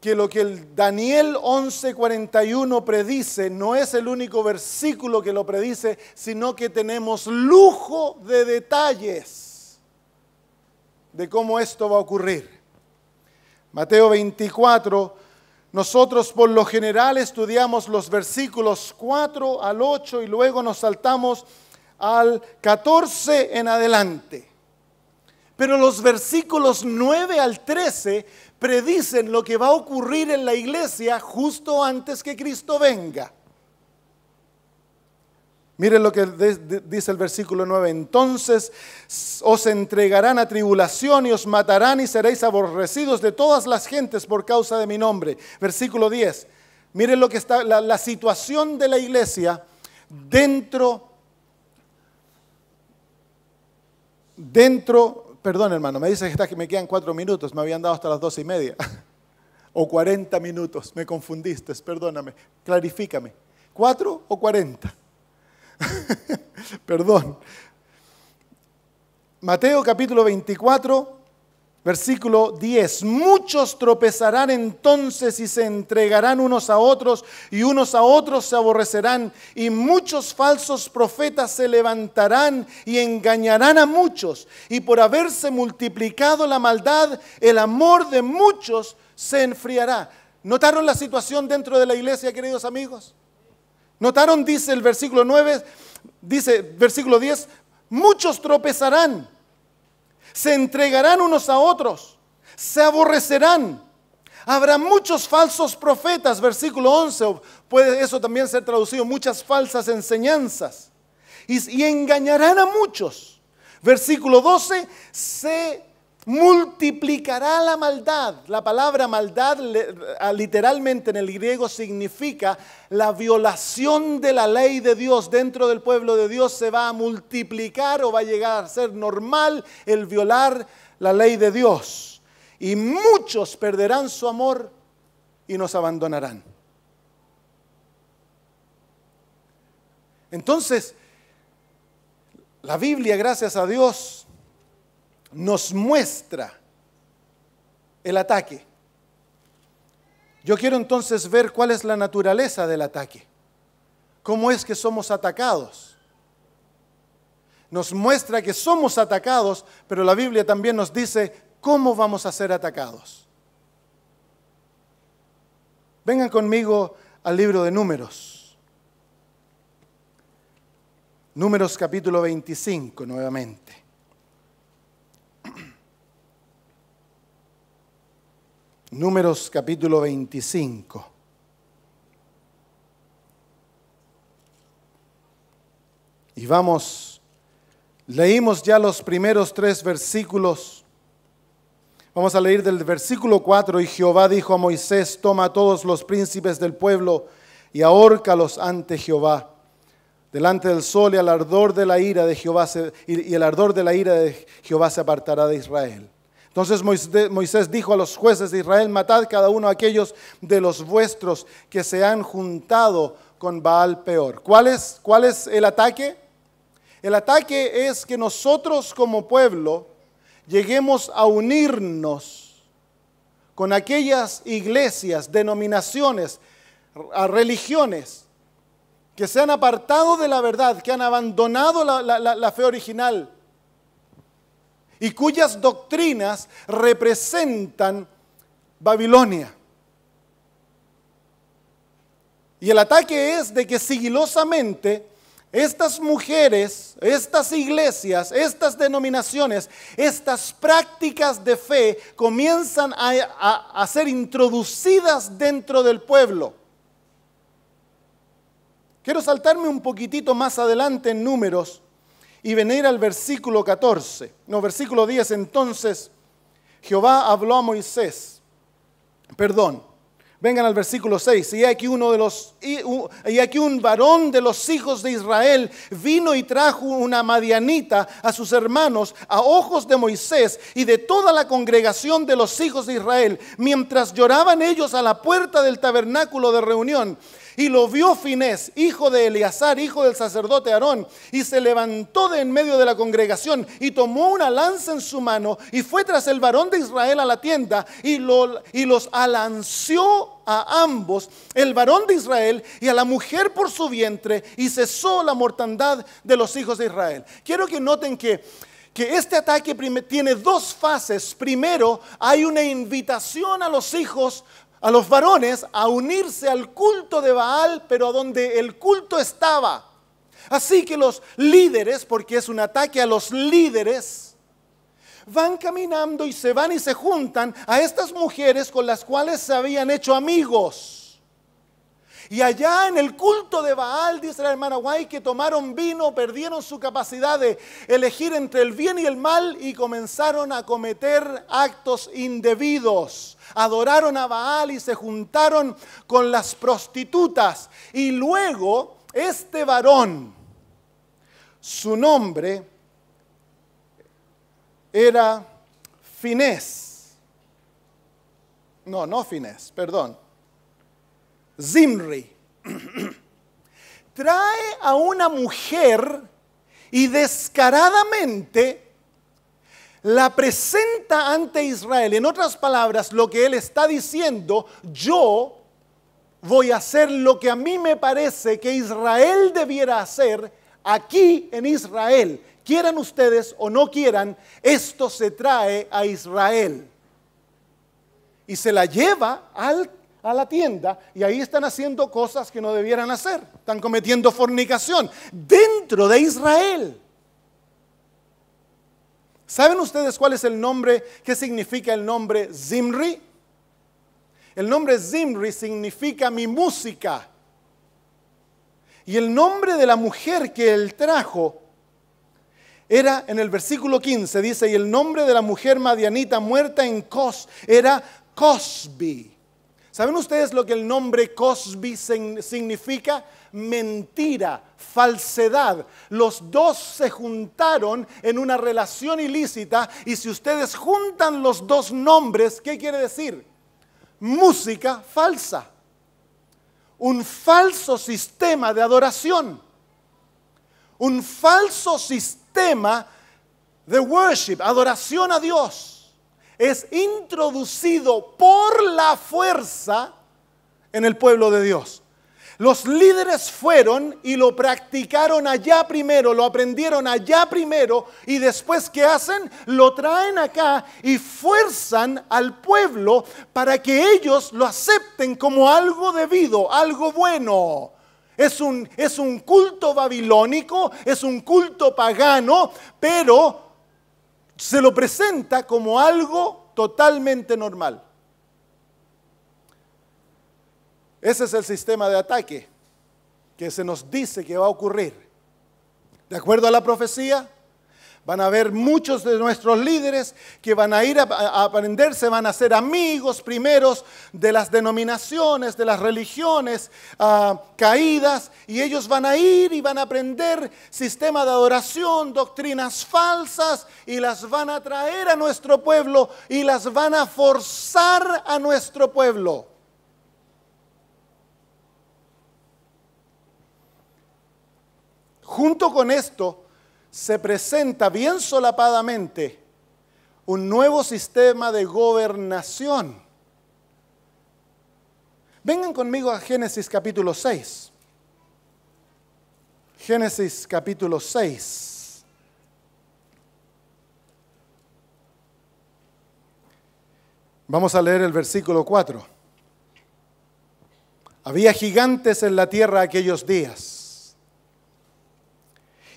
que lo que el Daniel 11:41 predice no es el único versículo que lo predice, sino que tenemos lujo de detalles de cómo esto va a ocurrir. Mateo 24, nosotros por lo general estudiamos los versículos 4 al 8 y luego nos saltamos al 14 en adelante. Pero los versículos 9 al 13 predicen lo que va a ocurrir en la iglesia justo antes que Cristo venga. Miren lo que dice el versículo 9. Entonces os entregarán a tribulación y os matarán y seréis aborrecidos de todas las gentes por causa de mi nombre. Versículo 10. Miren lo que está la, situación de la iglesia dentro dentro, perdón hermano, me dice que me quedan cuatro minutos, me habían dado hasta las dos y media, o cuarenta minutos, me confundiste, perdóname, clarifícame, cuatro o cuarenta. Perdón. Mateo capítulo 24, versículo 10. Muchos tropezarán entonces y se entregarán unos a otros y unos a otros se aborrecerán y muchos falsos profetas se levantarán y engañarán a muchos. Y por haberse multiplicado la maldad, el amor de muchos se enfriará. ¿Notaron la situación dentro de la iglesia, queridos amigos? ¿Notaron? Dice el versículo 9, dice versículo 10, muchos tropezarán, se entregarán unos a otros, se aborrecerán. Habrá muchos falsos profetas, versículo 11, puede eso también ser traducido, muchas falsas enseñanzas. Y, engañarán a muchos. Versículo 12, se multiplicará la maldad. La palabra maldad literalmente en el griego significa la violación de la ley de Dios dentro del pueblo de Dios se va a multiplicar o va a llegar a ser normal el violar la ley de Dios. Y muchos perderán su amor y nos abandonarán. Entonces, la Biblia, gracias a Dios, nos muestra el ataque. Yo quiero entonces ver cuál es la naturaleza del ataque. ¿Cómo es que somos atacados? Nos muestra que somos atacados, pero la Biblia también nos dice cómo vamos a ser atacados. Vengan conmigo al libro de números. Números capítulo 25 nuevamente. Números capítulo 25. Y vamos, leímos ya los primeros tres versículos. Vamos a leer del versículo 4, y Jehová dijo a Moisés, toma a todos los príncipes del pueblo y ahórcalos ante Jehová. Delante del sol y al ardor de la ira de Jehová y el ardor de la ira de Jehová se apartará de Israel. Entonces Moisés dijo a los jueces de Israel, matad cada uno a aquellos de los vuestros que se han juntado con Baal peor. ¿Cuál es, el ataque? El ataque es que nosotros como pueblo lleguemos a unirnos con aquellas iglesias, denominaciones, religiones que se han apartado de la verdad, que han abandonado la fe original, y cuyas doctrinas representan Babilonia. Y el ataque es de que sigilosamente estas mujeres, estas iglesias, estas denominaciones, estas prácticas de fe comienzan a, ser introducidas dentro del pueblo. Quiero saltarme un poquitito más adelante en números y venir al versículo 14, no, versículo 10, entonces Jehová habló a Moisés, perdón, vengan al versículo 6, y aquí uno de los, y aquí un varón de los hijos de Israel vino y trajo una madianita a sus hermanos a ojos de Moisés y de toda la congregación de los hijos de Israel, mientras lloraban ellos a la puerta del tabernáculo de reunión. Y lo vio Finés, hijo de Eleazar, hijo del sacerdote Aarón, y se levantó de en medio de la congregación y tomó una lanza en su mano y fue tras el varón de Israel a la tienda y, lo, y los alanceó a ambos, el varón de Israel y a la mujer por su vientre, y cesó la mortandad de los hijos de Israel. Quiero que noten que que este ataque tiene dos fases. Primero, hay una invitación a los hijos a los varones a unirse al culto de Baal, pero donde el culto estaba. Así que los líderes, porque es un ataque a los líderes, van caminando y se van y se juntan a estas mujeres con las cuales se habían hecho amigos. Y allá en el culto de Baal, dice la hermana Guay, que tomaron vino, perdieron su capacidad de elegir entre el bien y el mal y comenzaron a cometer actos indebidos adoraron a Baal y se juntaron con las prostitutas. Y luego este varón, su nombre era Finés. No, no Finés, perdón. Zimri. Trae a una mujer y descaradamente la presenta ante Israel. En otras palabras, lo que él está diciendo, yo voy a hacer lo que a mí me parece que Israel debiera hacer aquí en Israel. Quieran ustedes o no quieran, esto se trae a Israel. Y se la lleva a la tienda y ahí están haciendo cosas que no debieran hacer. Están cometiendo fornicación dentro de Israel. ¿Saben ustedes cuál es el nombre? ¿Qué significa el nombre Zimri? El nombre Zimri significa mi música. Y el nombre de la mujer que él trajo era en el versículo 15, dice, y el nombre de la mujer madianita muerta en Cos era Cosby. ¿Saben ustedes lo que el nombre Cosby significa? Mentira, falsedad. Los dos se juntaron en una relación ilícita y si ustedes juntan los dos nombres, ¿qué quiere decir? Música falsa. Un falso sistema de adoración. Un falso sistema de worship, adoración a Dios es introducido por la fuerza en el pueblo de Dios. Los líderes fueron y lo practicaron allá primero, lo aprendieron allá primero y después que hacen, lo traen acá y fuerzan al pueblo para que ellos lo acepten como algo debido, algo bueno. Es un, es un culto babilónico, es un culto pagano, pero se lo presenta como algo totalmente normal. Ese es el sistema de ataque que se nos dice que va a ocurrir. De acuerdo a la profecía, Van a haber muchos de nuestros líderes que van a ir a, aprenderse, van a ser amigos primeros de las denominaciones, de las religiones ah, caídas, y ellos van a ir y van a aprender sistema de adoración, doctrinas falsas, y las van a traer a nuestro pueblo y las van a forzar a nuestro pueblo. Junto con esto, se presenta bien solapadamente un nuevo sistema de gobernación. Vengan conmigo a Génesis capítulo 6. Génesis capítulo 6. Vamos a leer el versículo 4. Había gigantes en la tierra aquellos días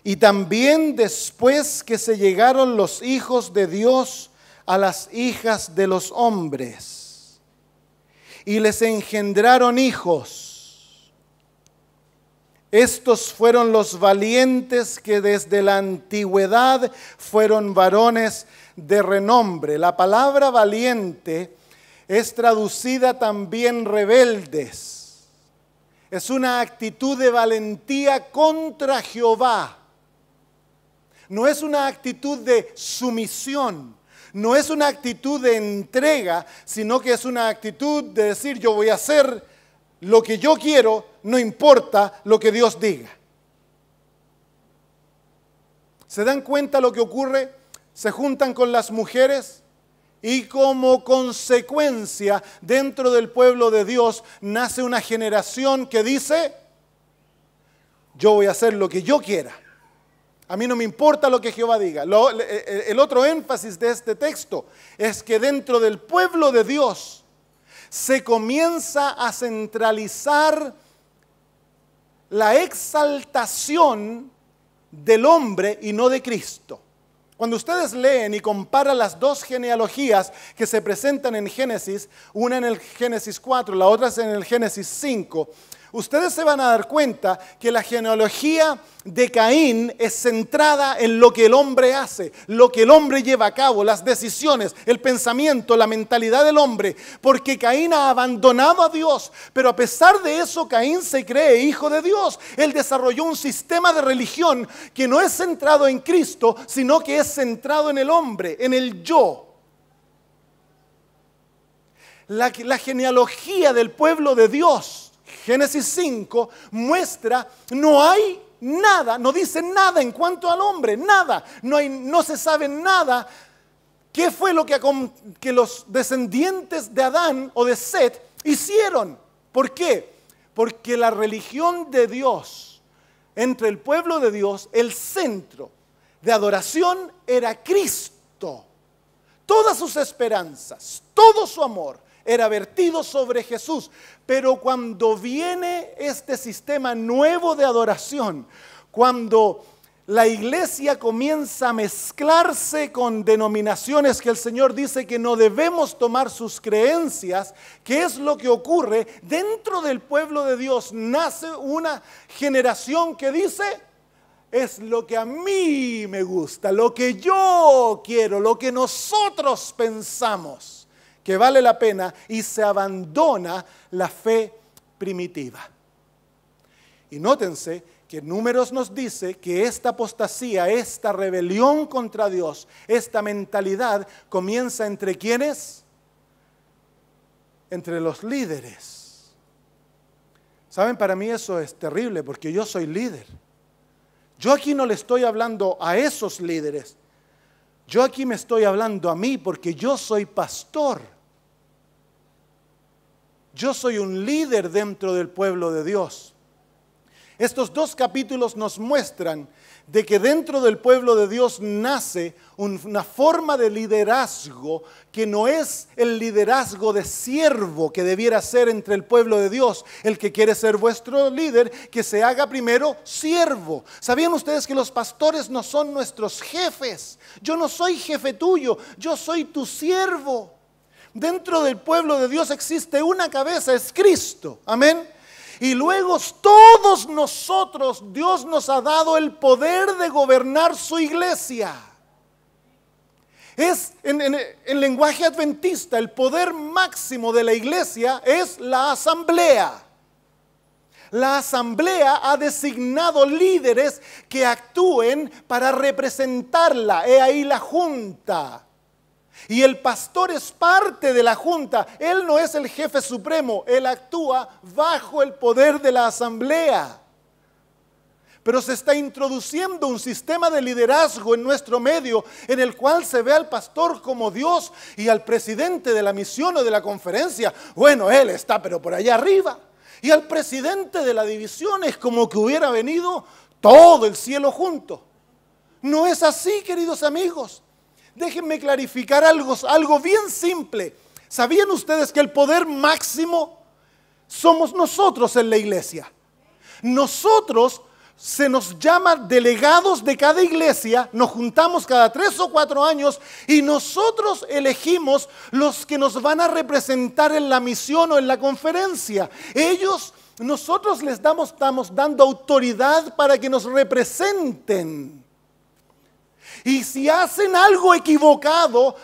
y también después que se llegaron los hijos de Dios a las hijas de los hombres. Y les engendraron hijos. Estos fueron los valientes que desde la antigüedad fueron varones de renombre. La palabra valiente es traducida también rebeldes. Es una actitud de valentía contra Jehová no es una actitud de sumisión, no es una actitud de entrega, sino que es una actitud de decir yo voy a hacer lo que yo quiero, no importa lo que Dios diga. ¿Se dan cuenta lo que ocurre? Se juntan con las mujeres y como consecuencia dentro del pueblo de Dios nace una generación que dice, yo voy a hacer lo que yo quiera. A mí no me importa lo que Jehová diga. Eh, eh, el otro énfasis de este texto es que dentro del pueblo de Dios se comienza a centralizar la exaltación del hombre y no de Cristo. Cuando ustedes leen y comparan las dos genealogías que se presentan en Génesis, una en el Génesis 4, la otra es en el Génesis 5, ustedes se van a dar cuenta que la genealogía de Caín es centrada en lo que el hombre hace, lo que el hombre lleva a cabo, las decisiones, el pensamiento, la mentalidad del hombre, porque Caín ha abandonado a Dios, pero a pesar de eso Caín se cree hijo de Dios. Él desarrolló un sistema de religión que no es centrado en Cristo, sino que es centrado en el hombre, en el yo. La, genealogía del pueblo de Dios Génesis 5 muestra, no hay nada, no dice nada en cuanto al hombre, nada, no, hay, no se sabe nada. ¿Qué fue lo que, que los descendientes de Adán o de Set hicieron? ¿Por qué? Porque la religión de Dios, entre el pueblo de Dios, el centro de adoración era Cristo. Todas sus esperanzas, todo su amor, era vertido sobre Jesús. Pero cuando viene este sistema nuevo de adoración, cuando la iglesia comienza a mezclarse con denominaciones que el Señor dice que no debemos tomar sus creencias, que es lo que ocurre, dentro del pueblo de Dios nace una generación que dice, es lo que a mí me gusta, lo que yo quiero, lo que nosotros pensamos que vale la pena y se abandona la fe primitiva. Y nótense que Números nos dice que esta apostasía, esta rebelión contra Dios, esta mentalidad comienza entre quienes? Entre los líderes. Saben, para mí eso es terrible porque yo soy líder. Yo aquí no le estoy hablando a esos líderes. Yo aquí me estoy hablando a mí porque yo soy pastor yo soy un líder dentro del pueblo de Dios. Estos dos capítulos nos muestran de que dentro del pueblo de Dios nace una forma de liderazgo que no es el liderazgo de siervo que debiera ser entre el pueblo de Dios. El que quiere ser vuestro líder, que se haga primero siervo. ¿Sabían ustedes que los pastores no son nuestros jefes? Yo no soy jefe tuyo, yo soy tu siervo. Dentro del pueblo de Dios existe una cabeza, es Cristo. Amén. Y luego todos nosotros, Dios nos ha dado el poder de gobernar su iglesia. Es en, lenguaje adventista, el poder máximo de la iglesia es la asamblea. La asamblea ha designado líderes que actúen para representarla. He ahí la junta. Y el pastor es parte de la junta. Él no es el jefe supremo. Él actúa bajo el poder de la asamblea. Pero se está introduciendo un sistema de liderazgo en nuestro medio en el cual se ve al pastor como Dios y al presidente de la misión o de la conferencia. Bueno, él está, pero por allá arriba. Y al presidente de la división es como que hubiera venido todo el cielo junto. No es así, queridos amigos. Déjenme clarificar algo, algo bien simple. ¿Sabían ustedes que el poder máximo somos nosotros en la iglesia? Nosotros se nos llama delegados de cada iglesia, nos juntamos cada tres o cuatro años y nosotros elegimos los que nos van a representar en la misión o en la conferencia. Ellos, nosotros les damos, estamos dando autoridad para que nos representen. Y si hacen algo equivocado,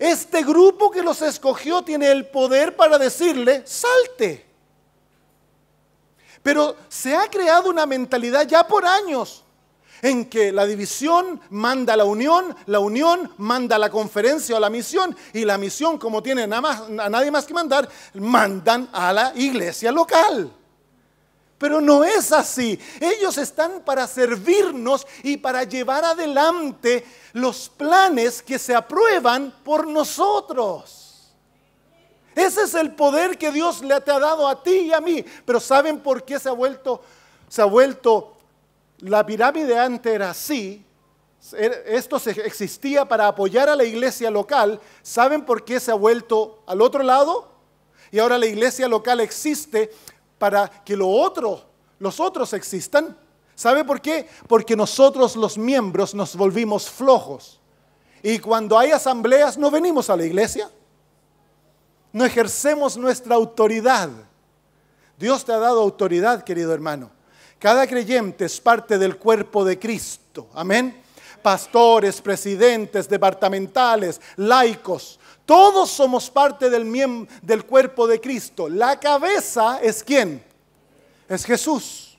este grupo que los escogió tiene el poder para decirle, salte. Pero se ha creado una mentalidad ya por años en que la división manda a la unión, la unión manda a la conferencia o la misión, y la misión, como tiene nada más, a nadie más que mandar, mandan a la iglesia local. Pero no es así. Ellos están para servirnos y para llevar adelante los planes que se aprueban por nosotros. Ese es el poder que Dios le te ha dado a ti y a mí. Pero ¿saben por qué se ha vuelto, se ha vuelto, la pirámide antes era así? Er, esto existía para apoyar a la iglesia local. ¿Saben por qué se ha vuelto al otro lado? Y ahora la iglesia local existe para que lo otro, los otros existan. ¿Sabe por qué? Porque nosotros los miembros nos volvimos flojos. Y cuando hay asambleas no venimos a la iglesia. No ejercemos nuestra autoridad. Dios te ha dado autoridad, querido hermano. Cada creyente es parte del cuerpo de Cristo. Amén. Pastores, presidentes, departamentales, laicos, todos somos parte del, del cuerpo de Cristo. La cabeza es quién? Es Jesús.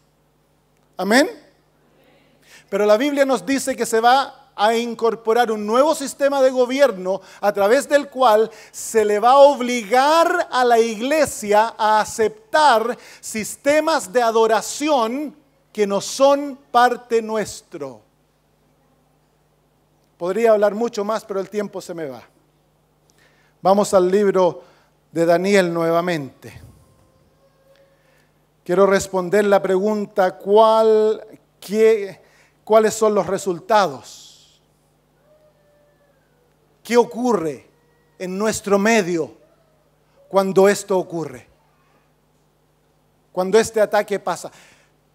Amén. Pero la Biblia nos dice que se va a incorporar un nuevo sistema de gobierno a través del cual se le va a obligar a la iglesia a aceptar sistemas de adoración que no son parte nuestro. Podría hablar mucho más, pero el tiempo se me va. Vamos al libro de Daniel nuevamente. Quiero responder la pregunta, ¿cuál, qué, ¿cuáles son los resultados? ¿Qué ocurre en nuestro medio cuando esto ocurre? Cuando este ataque pasa.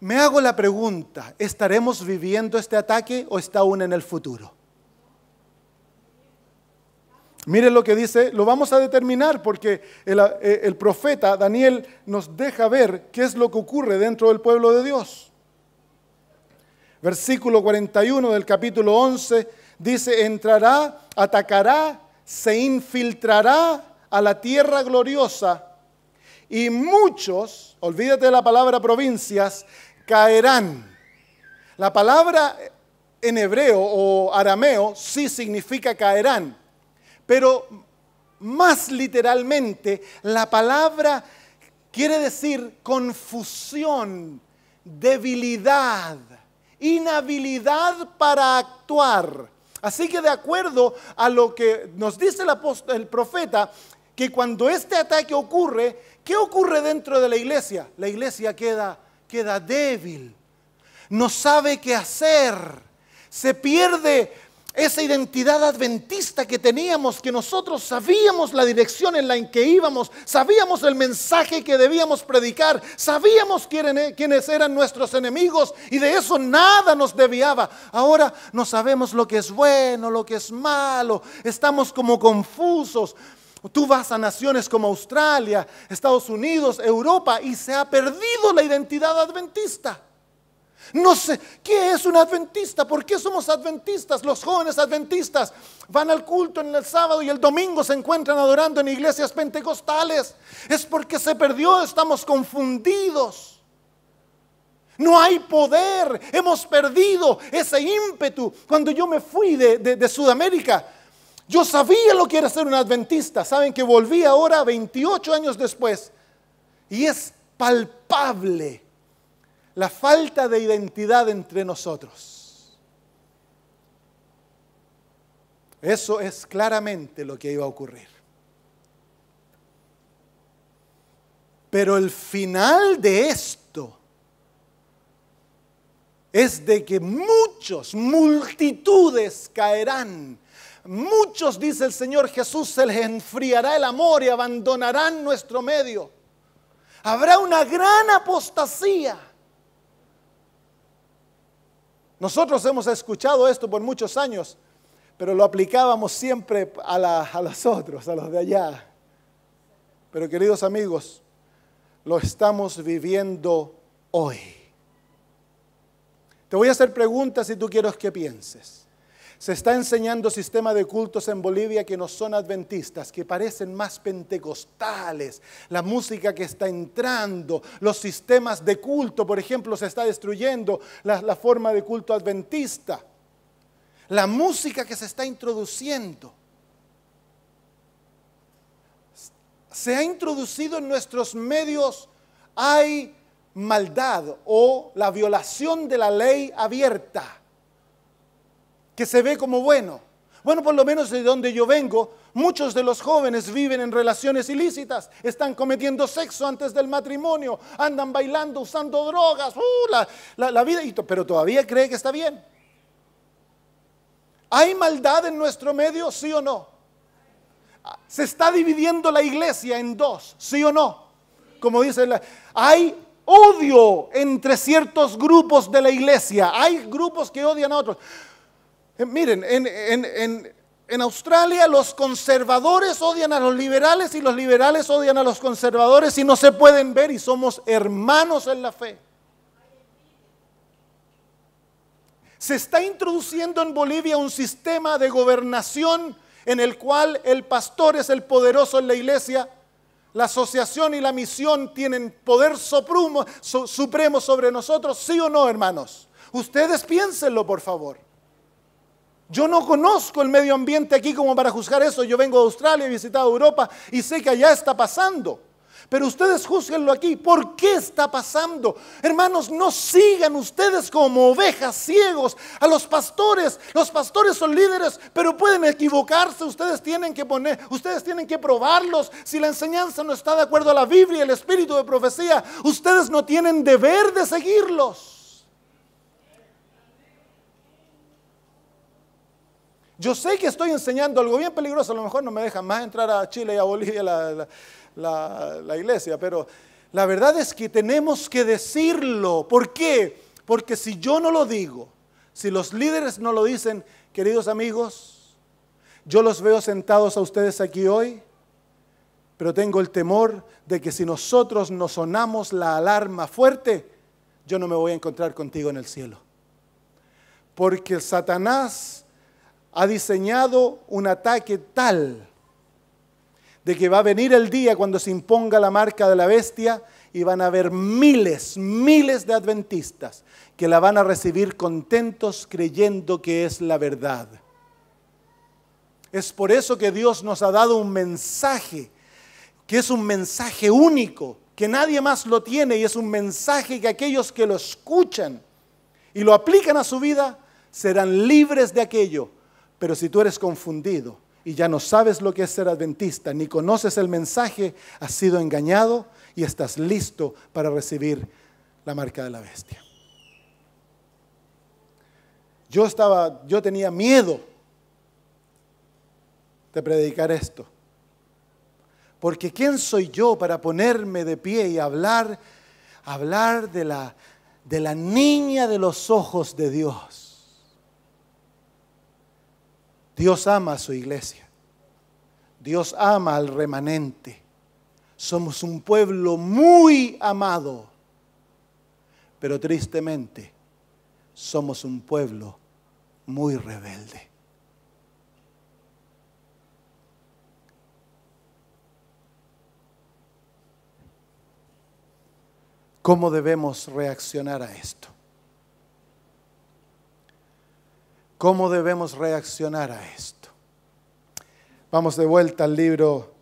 Me hago la pregunta, ¿estaremos viviendo este ataque o está aún en el futuro? Mire lo que dice, lo vamos a determinar porque el, eh, el profeta Daniel nos deja ver qué es lo que ocurre dentro del pueblo de Dios. Versículo 41 del capítulo 11 dice, entrará, atacará, se infiltrará a la tierra gloriosa y muchos, olvídate de la palabra provincias, caerán. La palabra en hebreo o arameo sí significa caerán. Pero más literalmente, la palabra quiere decir confusión, debilidad, inhabilidad para actuar. Así que de acuerdo a lo que nos dice el, profeta, que cuando este ataque ocurre, ¿qué ocurre dentro de la iglesia? La iglesia queda, queda débil, no sabe qué hacer, se pierde esa identidad adventista que teníamos, que nosotros sabíamos la dirección en la que íbamos, sabíamos el mensaje que debíamos predicar, sabíamos eh, quiénes eran nuestros enemigos y de eso nada nos debiaba, Ahora no sabemos lo que es bueno, lo que es malo, estamos como confusos. Tú vas a naciones como Australia, Estados Unidos, Europa y se ha perdido la identidad adventista. No sé, ¿qué es un adventista? ¿Por qué somos adventistas? Los jóvenes adventistas van al culto en el sábado y el domingo se encuentran adorando en iglesias pentecostales. Es porque se perdió, estamos confundidos. No hay poder, hemos perdido ese ímpetu. Cuando yo me fui de, Sudamérica, yo sabía lo que era ser un adventista. Saben que volví ahora 28 años después y es palpable la falta de identidad entre nosotros. Eso es claramente lo que iba a ocurrir. Pero el final de esto es de que muchos, multitudes caerán. Muchos, dice el Señor Jesús, se les enfriará el amor y abandonarán nuestro medio. Habrá una gran apostasía. Nosotros hemos escuchado esto por muchos años, pero lo aplicábamos siempre a, los otros, a los de allá. Pero queridos amigos, lo estamos viviendo hoy. Te voy a hacer preguntas si tú quieres que pienses. Se está enseñando sistema de cultos en Bolivia que no son adventistas, que parecen más pentecostales. La música que está entrando, los sistemas de culto, por ejemplo, se está destruyendo la, la forma de culto adventista. La música que se está introduciendo. Se ha introducido en nuestros medios, hay maldad o la violación de la ley abierta que se ve como bueno. Bueno, por lo menos de donde yo vengo, muchos de los jóvenes viven en relaciones ilícitas, están cometiendo sexo antes del matrimonio, andan bailando, usando drogas, uh, la, la, la, vida, pero todavía cree que está bien. ¿Hay maldad en nuestro medio, sí o no? ¿Se está dividiendo la iglesia en dos, sí o no? Como dice, la, hay odio entre ciertos grupos de la iglesia, hay grupos que odian a otros. Eh, miren, en, Australia los conservadores odian a los liberales y los liberales odian a los conservadores y no se pueden ver y somos hermanos en la fe. Se está introduciendo en Bolivia un sistema de gobernación en el cual el pastor es el poderoso en la iglesia, la asociación y la misión tienen poder supremo sobre nosotros, sí o no, hermanos. Ustedes piénsenlo, por favor. Yo no conozco el medio ambiente aquí como para juzgar eso. Yo vengo de Australia, he visitado Europa y sé que allá está pasando. Pero ustedes juzguenlo aquí. ¿Por qué está pasando? Hermanos, no sigan ustedes como ovejas ciegos a los pastores. Los pastores son líderes, pero pueden equivocarse. Ustedes tienen que poner, ustedes tienen que probarlos. Si la enseñanza no está de acuerdo a la Biblia y el espíritu de profecía, ustedes no tienen deber de seguirlos. Yo sé que estoy enseñando algo bien peligroso, a lo mejor no me dejan más entrar a Chile y a Bolivia la, la, iglesia, pero la verdad es que tenemos que decirlo. ¿Por qué? Porque si yo no lo digo, si los líderes no lo dicen, queridos amigos, yo los veo sentados a ustedes aquí hoy, pero tengo el temor de que si nosotros no sonamos la alarma fuerte, yo no me voy a encontrar contigo en el cielo. Porque Satanás ha diseñado un ataque tal de que va a venir el día cuando se imponga la marca de la bestia y van a haber miles, miles de adventistas que la van a recibir contentos creyendo que es la verdad. Es por eso que Dios nos ha dado un mensaje, que es un mensaje único, que nadie más lo tiene y es un mensaje que aquellos que lo escuchan y lo aplican a su vida serán libres de aquello pero si tú eres confundido y ya no sabes lo que es ser adventista, ni conoces el mensaje, has sido engañado y estás listo para recibir la marca de la bestia. Yo estaba, yo tenía miedo de predicar esto. Porque ¿quién soy yo para ponerme de pie y hablar hablar de la de la niña de los ojos de Dios? Dios ama a su iglesia. Dios ama al remanente. Somos un pueblo muy amado. Pero tristemente, somos un pueblo muy rebelde. ¿Cómo debemos reaccionar a esto? ¿Cómo debemos reaccionar a esto? Vamos de vuelta al libro.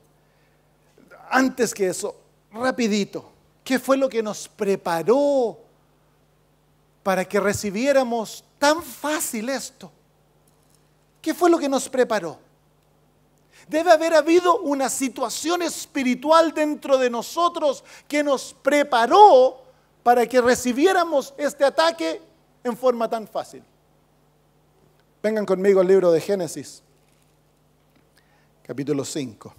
Antes que eso, rapidito, ¿qué fue lo que nos preparó para que recibiéramos tan fácil esto? ¿Qué fue lo que nos preparó? Debe haber habido una situación espiritual dentro de nosotros que nos preparó para que recibiéramos este ataque en forma tan fácil. Vengan conmigo al libro de Génesis, capítulo 5.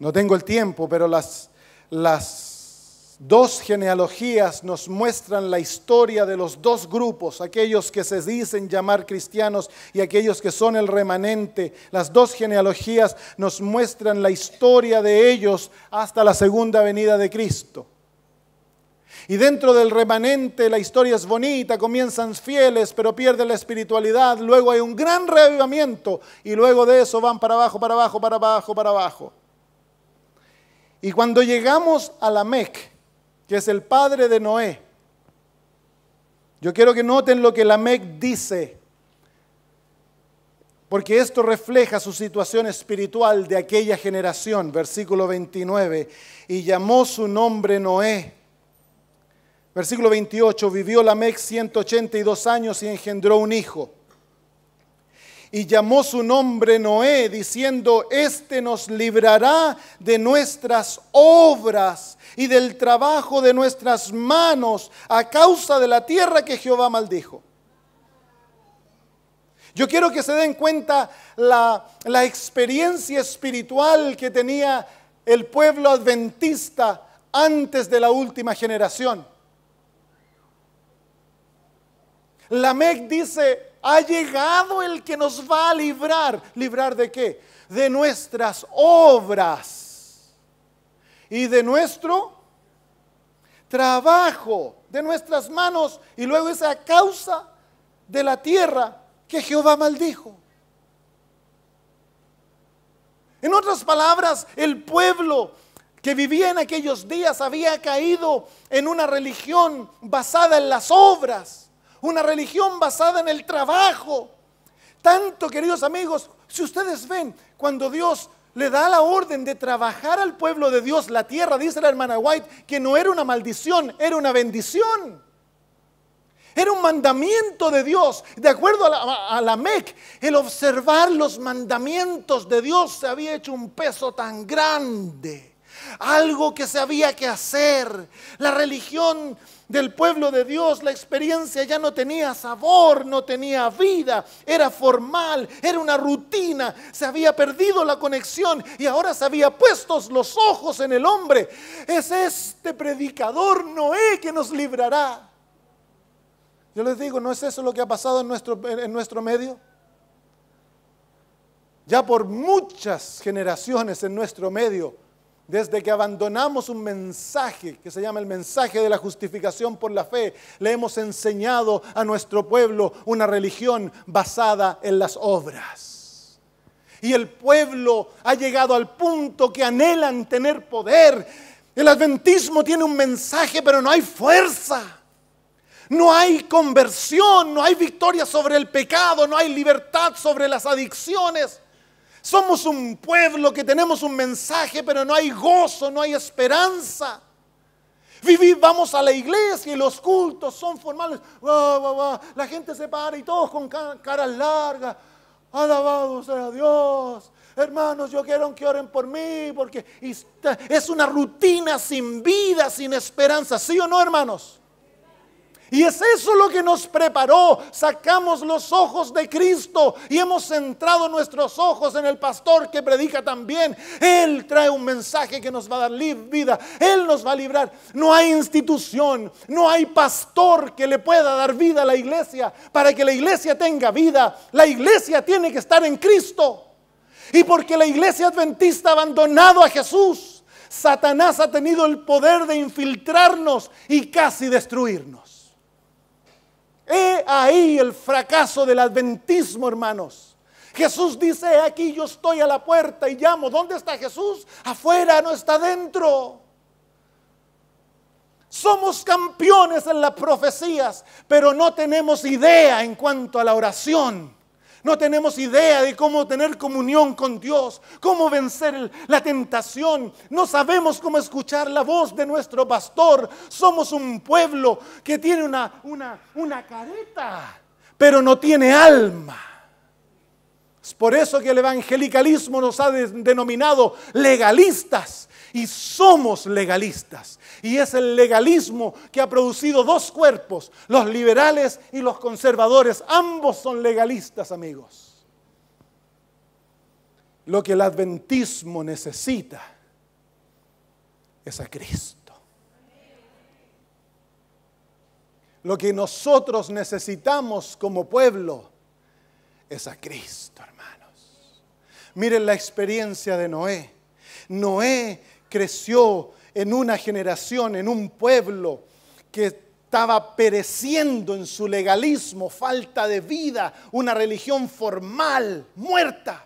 No tengo el tiempo, pero las, las dos genealogías nos muestran la historia de los dos grupos, aquellos que se dicen llamar cristianos y aquellos que son el remanente. Las dos genealogías nos muestran la historia de ellos hasta la segunda venida de Cristo. Y dentro del remanente la historia es bonita, comienzan fieles, pero pierden la espiritualidad, luego hay un gran reavivamiento y luego de eso van para abajo, para abajo, para abajo, para abajo. Y cuando llegamos a Lamec, que es el padre de Noé, yo quiero que noten lo que Lamec dice, porque esto refleja su situación espiritual de aquella generación, versículo 29, y llamó su nombre Noé Versículo 28, vivió Lamec 182 años y engendró un hijo. Y llamó su nombre Noé, diciendo, Este nos librará de nuestras obras y del trabajo de nuestras manos a causa de la tierra que Jehová maldijo. Yo quiero que se den cuenta la experiencia espiritual que tenía el pueblo adventista antes de la última generación. Lamec dice, ha llegado el que nos va a librar. ¿Librar de qué? De nuestras obras y de nuestro trabajo, de nuestras manos y luego esa causa de la tierra que Jehová maldijo. En otras palabras, el pueblo que vivía en aquellos días había caído en una religión basada en las obras una religión basada en el trabajo. Tanto, queridos amigos, si ustedes ven, cuando Dios le da la orden de trabajar al pueblo de Dios la tierra, dice la hermana White, que no era una maldición, era una bendición. Era un mandamiento de Dios. De acuerdo a la, MEC, el observar los mandamientos de Dios se había hecho un peso tan grande. Algo que se había que hacer. La religión del pueblo de Dios, la experiencia ya no tenía sabor, no tenía vida, era formal, era una rutina, se había perdido la conexión y ahora se había puesto los ojos en el hombre. Es este predicador Noé que nos librará. Yo les digo, ¿no es eso lo que ha pasado en nuestro, en nuestro medio? Ya por muchas generaciones en nuestro medio desde que abandonamos un mensaje que se llama el mensaje de la justificación por la fe, le hemos enseñado a nuestro pueblo una religión basada en las obras. Y el pueblo ha llegado al punto que anhelan tener poder. El adventismo tiene un mensaje, pero no hay fuerza. No hay conversión, no hay victoria sobre el pecado, no hay libertad sobre las adicciones. Somos un pueblo que tenemos un mensaje, pero no hay gozo, no hay esperanza. Vivimos vamos a la iglesia y los cultos son formales. La gente se para y todos con caras largas. Alabado sea Dios. Hermanos, yo quiero que oren por mí porque es una rutina sin vida, sin esperanza. ¿Sí o no, hermanos? Y es eso lo que nos preparó. Sacamos los ojos de Cristo y hemos centrado nuestros ojos en el pastor que predica también. Él trae un mensaje que nos va a dar vida. Él nos va a librar. No hay institución, no hay pastor que le pueda dar vida a la iglesia. Para que la iglesia tenga vida, la iglesia tiene que estar en Cristo. Y porque la iglesia adventista ha abandonado a Jesús, Satanás ha tenido el poder de infiltrarnos y casi destruirnos. He ahí el fracaso del adventismo, hermanos. Jesús dice, aquí yo estoy a la puerta y llamo. ¿Dónde está Jesús? Afuera, no está dentro. Somos campeones en las profecías, pero no tenemos idea en cuanto a la oración. No tenemos idea de cómo tener comunión con Dios, cómo vencer la tentación. No sabemos cómo escuchar la voz de nuestro pastor. Somos un pueblo que tiene una, una, careta, pero no tiene alma. Es por eso que el evangelicalismo nos ha denominado legalistas y somos legalistas. Y es el legalismo que ha producido dos cuerpos, los liberales y los conservadores. Ambos son legalistas, amigos. Lo que el adventismo necesita es a Cristo. Lo que nosotros necesitamos como pueblo es a Cristo, hermanos. Miren la experiencia de Noé. Noé creció en una generación, en un pueblo que estaba pereciendo en su legalismo, falta de vida, una religión formal, muerta.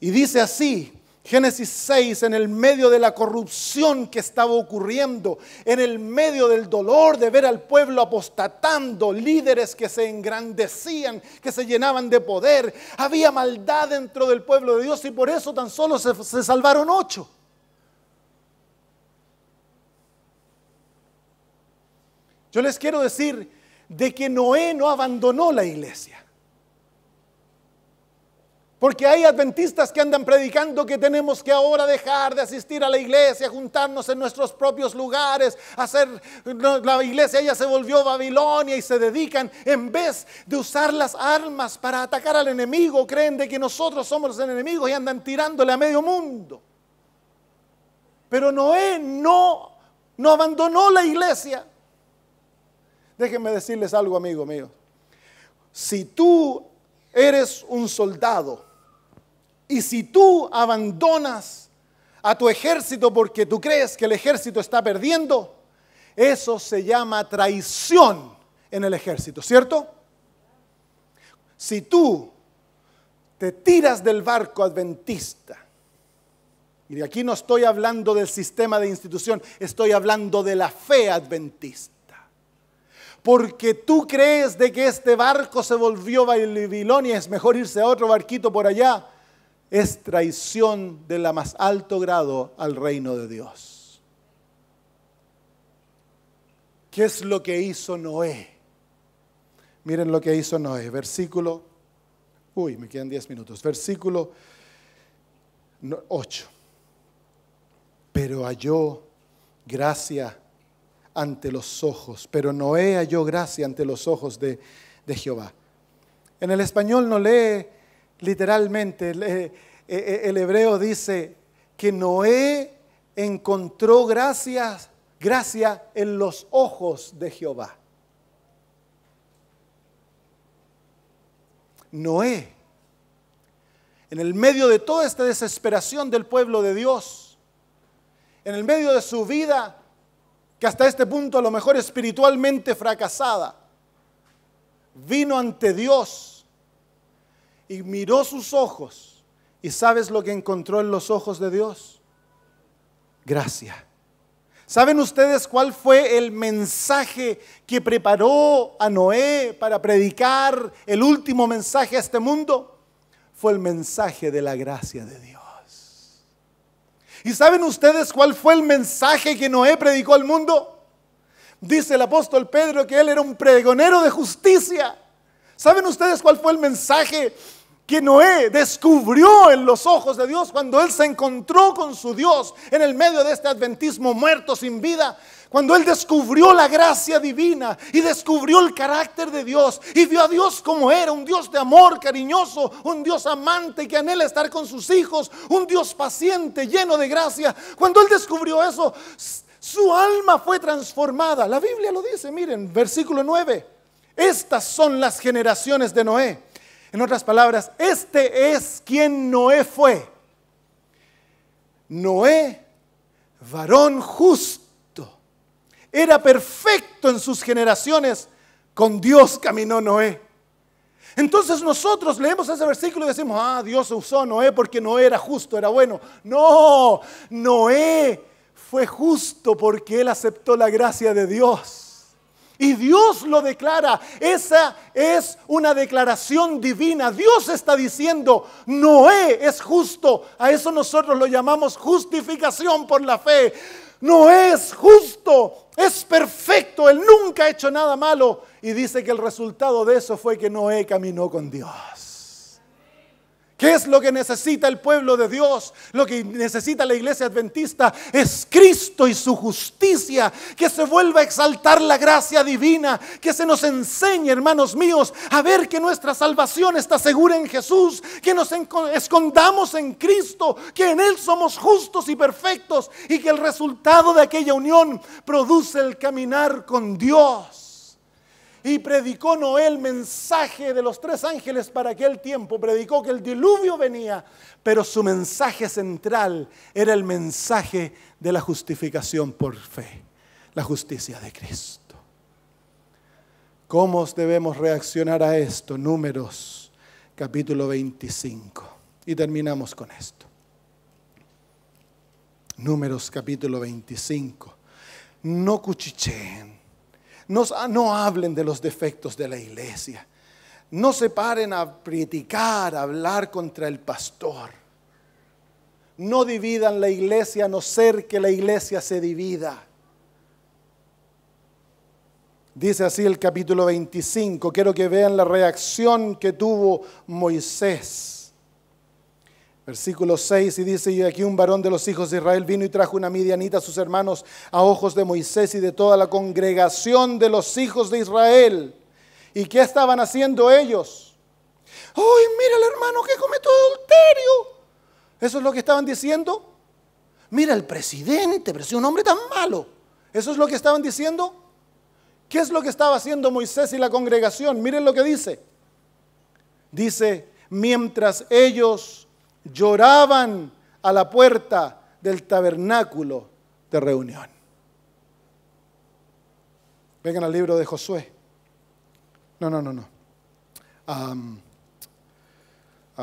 Y dice así, Génesis 6, en el medio de la corrupción que estaba ocurriendo, en el medio del dolor de ver al pueblo apostatando, líderes que se engrandecían, que se llenaban de poder, había maldad dentro del pueblo de Dios y por eso tan solo se, salvaron ocho. Yo les quiero decir de que Noé no abandonó la iglesia. Porque hay adventistas que andan predicando que tenemos que ahora dejar de asistir a la iglesia, juntarnos en nuestros propios lugares, hacer la iglesia ya se volvió Babilonia y se dedican en vez de usar las armas para atacar al enemigo, creen de que nosotros somos los enemigos y andan tirándole a medio mundo. Pero Noé no no abandonó la iglesia. Déjenme decirles algo, amigo mío. Si tú eres un soldado y si tú abandonas a tu ejército porque tú crees que el ejército está perdiendo, eso se llama traición en el ejército, ¿cierto? Si tú te tiras del barco adventista, y de aquí no estoy hablando del sistema de institución, estoy hablando de la fe adventista, porque tú crees de que este barco se volvió Babilonia, es mejor irse a otro barquito por allá, es traición de la más alto grado al reino de Dios. ¿Qué es lo que hizo Noé? Miren lo que hizo Noé, versículo, uy, me quedan 10 minutos, versículo 8. Pero halló gracia ante los ojos, pero Noé halló gracia ante los ojos de, de Jehová. En el español no lee literalmente, eh, eh, el, hebreo dice que Noé encontró gracias, gracia en los ojos de Jehová. Noé, en el medio de toda esta desesperación del pueblo de Dios, en el medio de su vida, que hasta este punto a lo mejor espiritualmente fracasada, vino ante Dios y miró sus ojos. ¿Y sabes lo que encontró en los ojos de Dios? Gracia. ¿Saben ustedes cuál fue el mensaje que preparó a Noé para predicar el último mensaje a este mundo? Fue el mensaje de la gracia de Dios. ¿Y saben ustedes cuál fue el mensaje que Noé predicó al mundo? Dice el apóstol Pedro que él era un pregonero de justicia. ¿Saben ustedes cuál fue el mensaje que Noé descubrió en los ojos de Dios cuando él se encontró con su Dios en el medio de este adventismo muerto sin vida. Cuando él descubrió la gracia divina y descubrió el carácter de Dios y vio a Dios como era, un Dios de amor cariñoso, un Dios amante que anhela estar con sus hijos, un Dios paciente, lleno de gracia. Cuando él descubrió eso, su alma fue transformada. La Biblia lo dice, miren, versículo 9. Estas son las generaciones de Noé. En otras palabras, este es quien Noé fue. Noé, varón justo, era perfecto en sus generaciones, con Dios caminó Noé. Entonces nosotros leemos ese versículo y decimos, ah, Dios usó a Noé porque Noé era justo, era bueno. No, Noé fue justo porque él aceptó la gracia de Dios. Y Dios lo declara. Esa es una declaración divina. Dios está diciendo, Noé es justo. A eso nosotros lo llamamos justificación por la fe. Noé es justo, es perfecto, él nunca ha hecho nada malo. Y dice que el resultado de eso fue que Noé caminó con Dios. ¿Qué es lo que necesita el pueblo de Dios? Lo que necesita la iglesia adventista es Cristo y su justicia. Que se vuelva a exaltar la gracia divina. Que se nos enseñe, hermanos míos, a ver que nuestra salvación está segura en Jesús. Que nos escondamos en Cristo. Que en Él somos justos y perfectos. Y que el resultado de aquella unión produce el caminar con Dios. Y predicó Noé el mensaje de los tres ángeles para aquel tiempo. Predicó que el diluvio venía, pero su mensaje central era el mensaje de la justificación por fe, la justicia de Cristo. ¿Cómo debemos reaccionar a esto? Números capítulo 25. Y terminamos con esto. Números capítulo 25. No cuchicheen Ah, no hablen de los defectos de la iglesia. No se paren a criticar, a hablar contra el pastor. No dividan la iglesia, a no ser que la iglesia se divida. Dice así el capítulo 25. Quiero que vean la reacción que tuvo Moisés. Versículo 6 y dice, y aquí un varón de los hijos de Israel vino y trajo una midianita a sus hermanos a ojos de Moisés y de toda la congregación de los hijos de Israel. ¿Y qué estaban haciendo ellos? ¡Ay, mira el hermano que cometió adulterio! ¿Eso es lo que estaban diciendo? Mira el presidente, pero si un hombre tan malo. ¿Eso es lo que estaban diciendo? ¿Qué es lo que estaba haciendo Moisés y la congregación? Miren lo que dice. Dice, mientras ellos lloraban a la puerta del tabernáculo de reunión. Vengan al libro de Josué. No, no, no, no. Ah,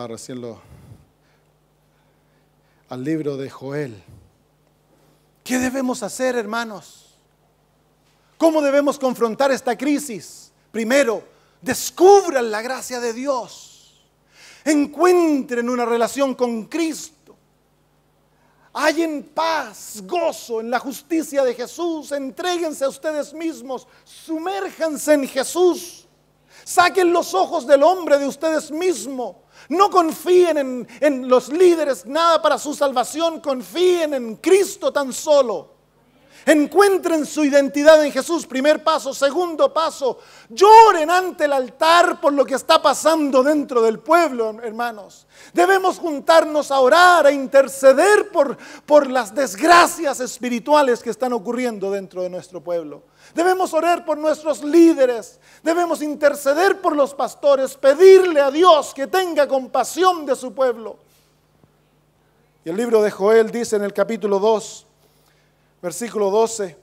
recién lo... Al libro de Joel. ¿Qué debemos hacer, hermanos? ¿Cómo debemos confrontar esta crisis? Primero, descubran la gracia de Dios encuentren una relación con Cristo, hallen paz, gozo en la justicia de Jesús, Entreguense a ustedes mismos, sumérjanse en Jesús, saquen los ojos del hombre de ustedes mismos. No confíen en, en los líderes nada para su salvación, confíen en Cristo tan solo encuentren su identidad en Jesús, primer paso, segundo paso, lloren ante el altar por lo que está pasando dentro del pueblo, hermanos. Debemos juntarnos a orar, a interceder por, por las desgracias espirituales que están ocurriendo dentro de nuestro pueblo. Debemos orar por nuestros líderes, debemos interceder por los pastores, pedirle a Dios que tenga compasión de su pueblo. Y el libro de Joel dice en el capítulo 2, versículo 12.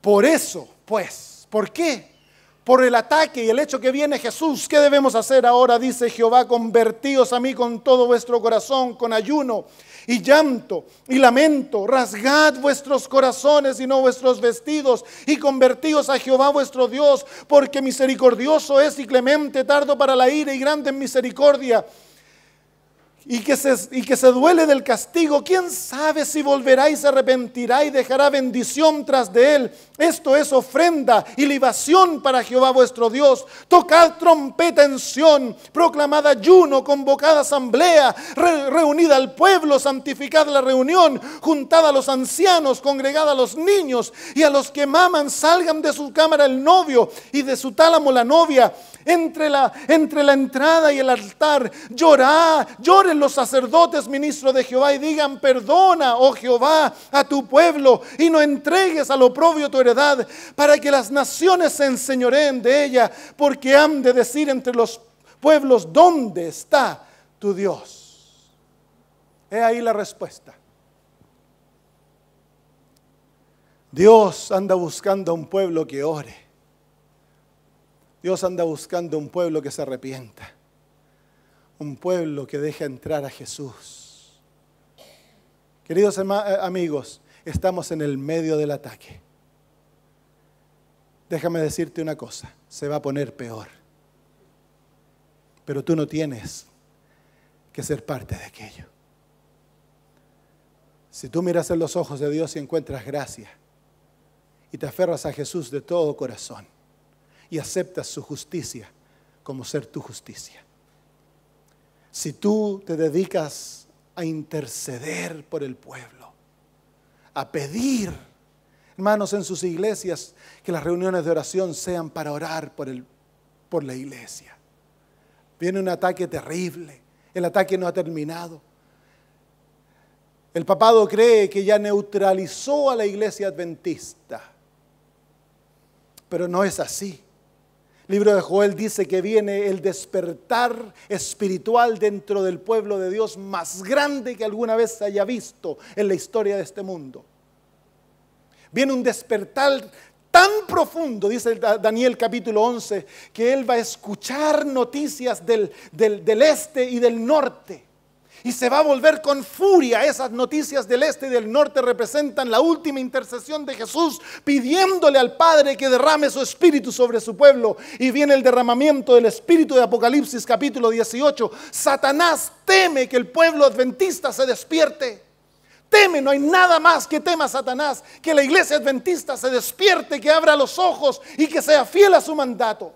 Por eso, pues, ¿por qué? Por el ataque y el hecho que viene Jesús, ¿qué debemos hacer ahora? Dice Jehová, convertíos a mí con todo vuestro corazón, con ayuno y llanto y lamento. Rasgad vuestros corazones y no vuestros vestidos y convertíos a Jehová vuestro Dios, porque misericordioso es y clemente, tardo para la ira y grande en misericordia y que, se, y que se duele del castigo, ¿quién sabe si volverá y se arrepentirá y dejará bendición tras de él? Esto es ofrenda y libación para Jehová vuestro Dios. Tocad trompeta en Sión, proclamad ayuno, convocad asamblea, reunida al pueblo, santificad la reunión, juntada a los ancianos, congregada a los niños y a los que maman, salgan de su cámara el novio y de su tálamo la novia. Entre la, entre la entrada y el altar, llorad, lloren los sacerdotes, ministros de Jehová, y digan, perdona, oh Jehová, a tu pueblo, y no entregues al oprobio tu heredad, para que las naciones se enseñoreen de ella, porque han de decir entre los pueblos, ¿dónde está tu Dios? He ahí la respuesta. Dios anda buscando a un pueblo que ore. Dios anda buscando a un pueblo que se arrepienta un pueblo que deja entrar a Jesús. Queridos eh, amigos, estamos en el medio del ataque. Déjame decirte una cosa, se va a poner peor. Pero tú no tienes que ser parte de aquello. Si tú miras en los ojos de Dios y encuentras gracia y te aferras a Jesús de todo corazón y aceptas su justicia como ser tu justicia, si tú te dedicas a interceder por el pueblo, a pedir, hermanos, en sus iglesias, que las reuniones de oración sean para orar por, por la iglesia. Viene un ataque terrible, el ataque no ha terminado. El papado cree que ya neutralizó a la iglesia adventista, pero no es así libro de Joel dice que viene el despertar espiritual dentro del pueblo de Dios más grande que alguna vez haya visto en la historia de este mundo. Viene un despertar tan profundo, dice Daniel capítulo 11, que él va a escuchar noticias del, del este y del norte y se va a volver con furia. Esas noticias del este y del norte representan la última intercesión de Jesús pidiéndole al Padre que derrame su espíritu sobre su pueblo. Y viene el derramamiento del espíritu de Apocalipsis capítulo 18. Satanás teme que el pueblo adventista se despierte. Teme, no hay nada más que tema Satanás, que la iglesia adventista se despierte, que abra los ojos y que sea fiel a su mandato.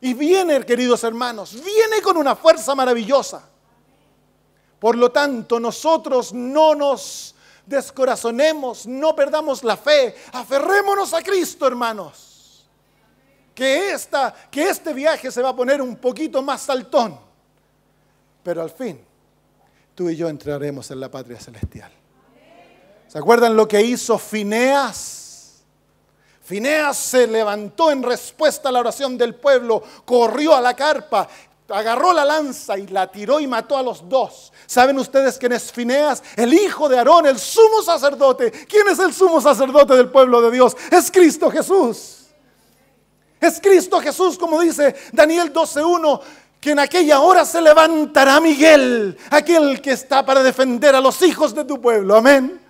Y viene, queridos hermanos, viene con una fuerza maravillosa. Por lo tanto, nosotros no nos descorazonemos, no perdamos la fe, aferrémonos a Cristo, hermanos. Que, que este viaje se va a poner un poquito más saltón, pero al fin tú y yo entraremos en la patria celestial. ¿Se acuerdan lo que hizo Fineas? Fineas se levantó en respuesta a la oración del pueblo, corrió a la carpa agarró la lanza y la tiró y mató a los dos. ¿Saben ustedes quién es Fineas? El hijo de Aarón, el sumo sacerdote. ¿Quién es el sumo sacerdote del pueblo de Dios? Es Cristo Jesús. Es Cristo Jesús, como dice Daniel 12.1, que en aquella hora se levantará Miguel, aquel que está para defender a los hijos de tu pueblo. Amén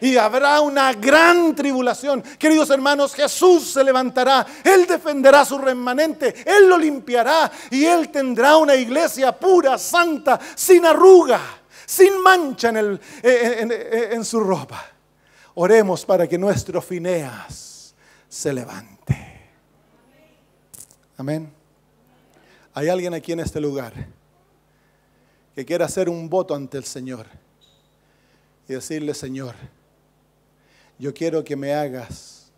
y habrá una gran tribulación. Queridos hermanos, Jesús se levantará, Él defenderá su remanente, Él lo limpiará y Él tendrá una iglesia pura, santa, sin arruga, sin mancha en, eh, eh, eh, en su ropa. Oremos para que nuestro Fineas se levante. Amén. Hay alguien aquí en este lugar que quiera hacer un voto ante el Señor y decirle, Señor, yo quiero que me hagas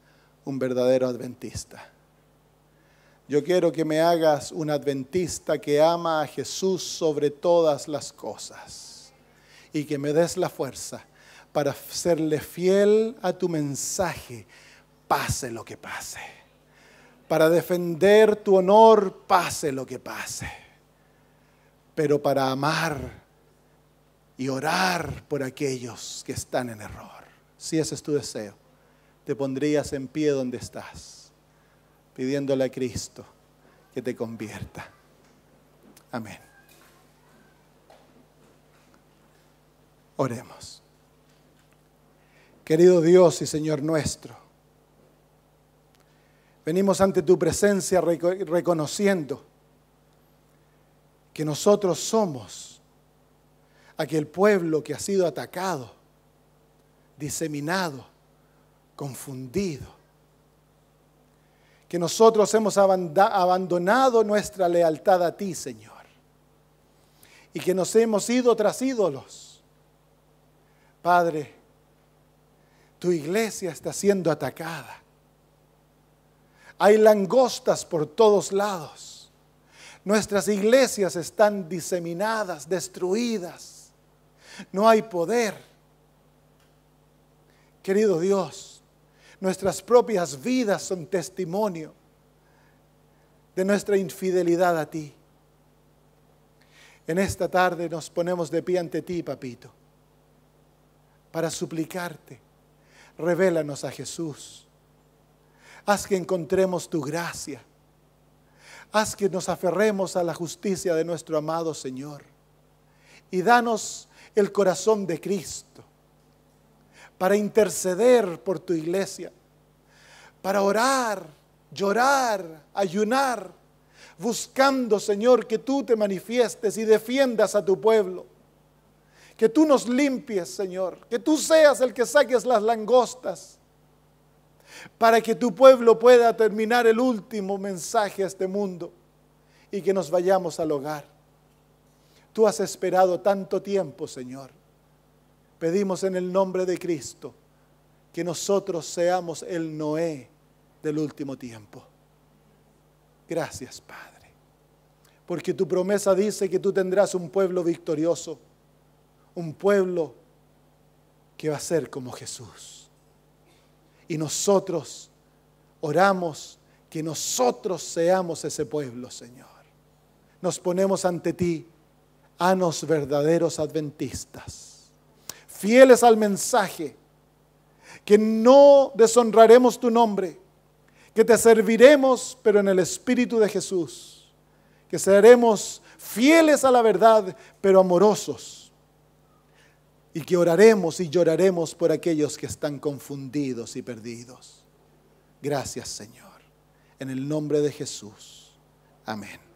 un verdadero adventista. Yo quiero que me hagas un adventista que ama a Jesús sobre todas las cosas y que me des la fuerza para serle fiel a tu mensaje, pase lo que pase. Para defender tu honor, pase lo que pase. Pero para amar y orar por aquellos que están en error si ese es tu deseo, te pondrías en pie donde estás, pidiéndole a Cristo que te convierta. Amén. Oremos. Querido Dios y Señor nuestro, venimos ante tu presencia reconociendo que nosotros somos aquel pueblo que ha sido atacado Diseminado. Confundido. Que nosotros hemos abandonado nuestra lealtad a ti, Señor. Y que nos hemos ido tras ídolos. Padre, tu iglesia está siendo atacada. Hay langostas por todos lados. Nuestras iglesias están diseminadas, destruidas. No hay poder. Querido Dios, nuestras propias vidas son testimonio de nuestra infidelidad a ti. En esta tarde nos ponemos de pie ante ti, papito, para suplicarte, revélanos a Jesús. Haz que encontremos tu gracia. Haz que nos aferremos a la justicia de nuestro amado Señor. Y danos el corazón de Cristo para interceder por tu iglesia, para orar, llorar, ayunar, buscando, Señor, que tú te manifiestes y defiendas a tu pueblo. Que tú nos limpies, Señor. Que tú seas el que saques las langostas. Para que tu pueblo pueda terminar el último mensaje a este mundo y que nos vayamos al hogar. Tú has esperado tanto tiempo, Señor Pedimos en el nombre de Cristo que nosotros seamos el Noé del último tiempo. Gracias, Padre, porque tu promesa dice que tú tendrás un pueblo victorioso, un pueblo que va a ser como Jesús. Y nosotros oramos que nosotros seamos ese pueblo, Señor. Nos ponemos ante ti, a los verdaderos adventistas fieles al mensaje, que no deshonraremos tu nombre, que te serviremos, pero en el Espíritu de Jesús, que seremos fieles a la verdad, pero amorosos, y que oraremos y lloraremos por aquellos que están confundidos y perdidos. Gracias, Señor. En el nombre de Jesús. Amén.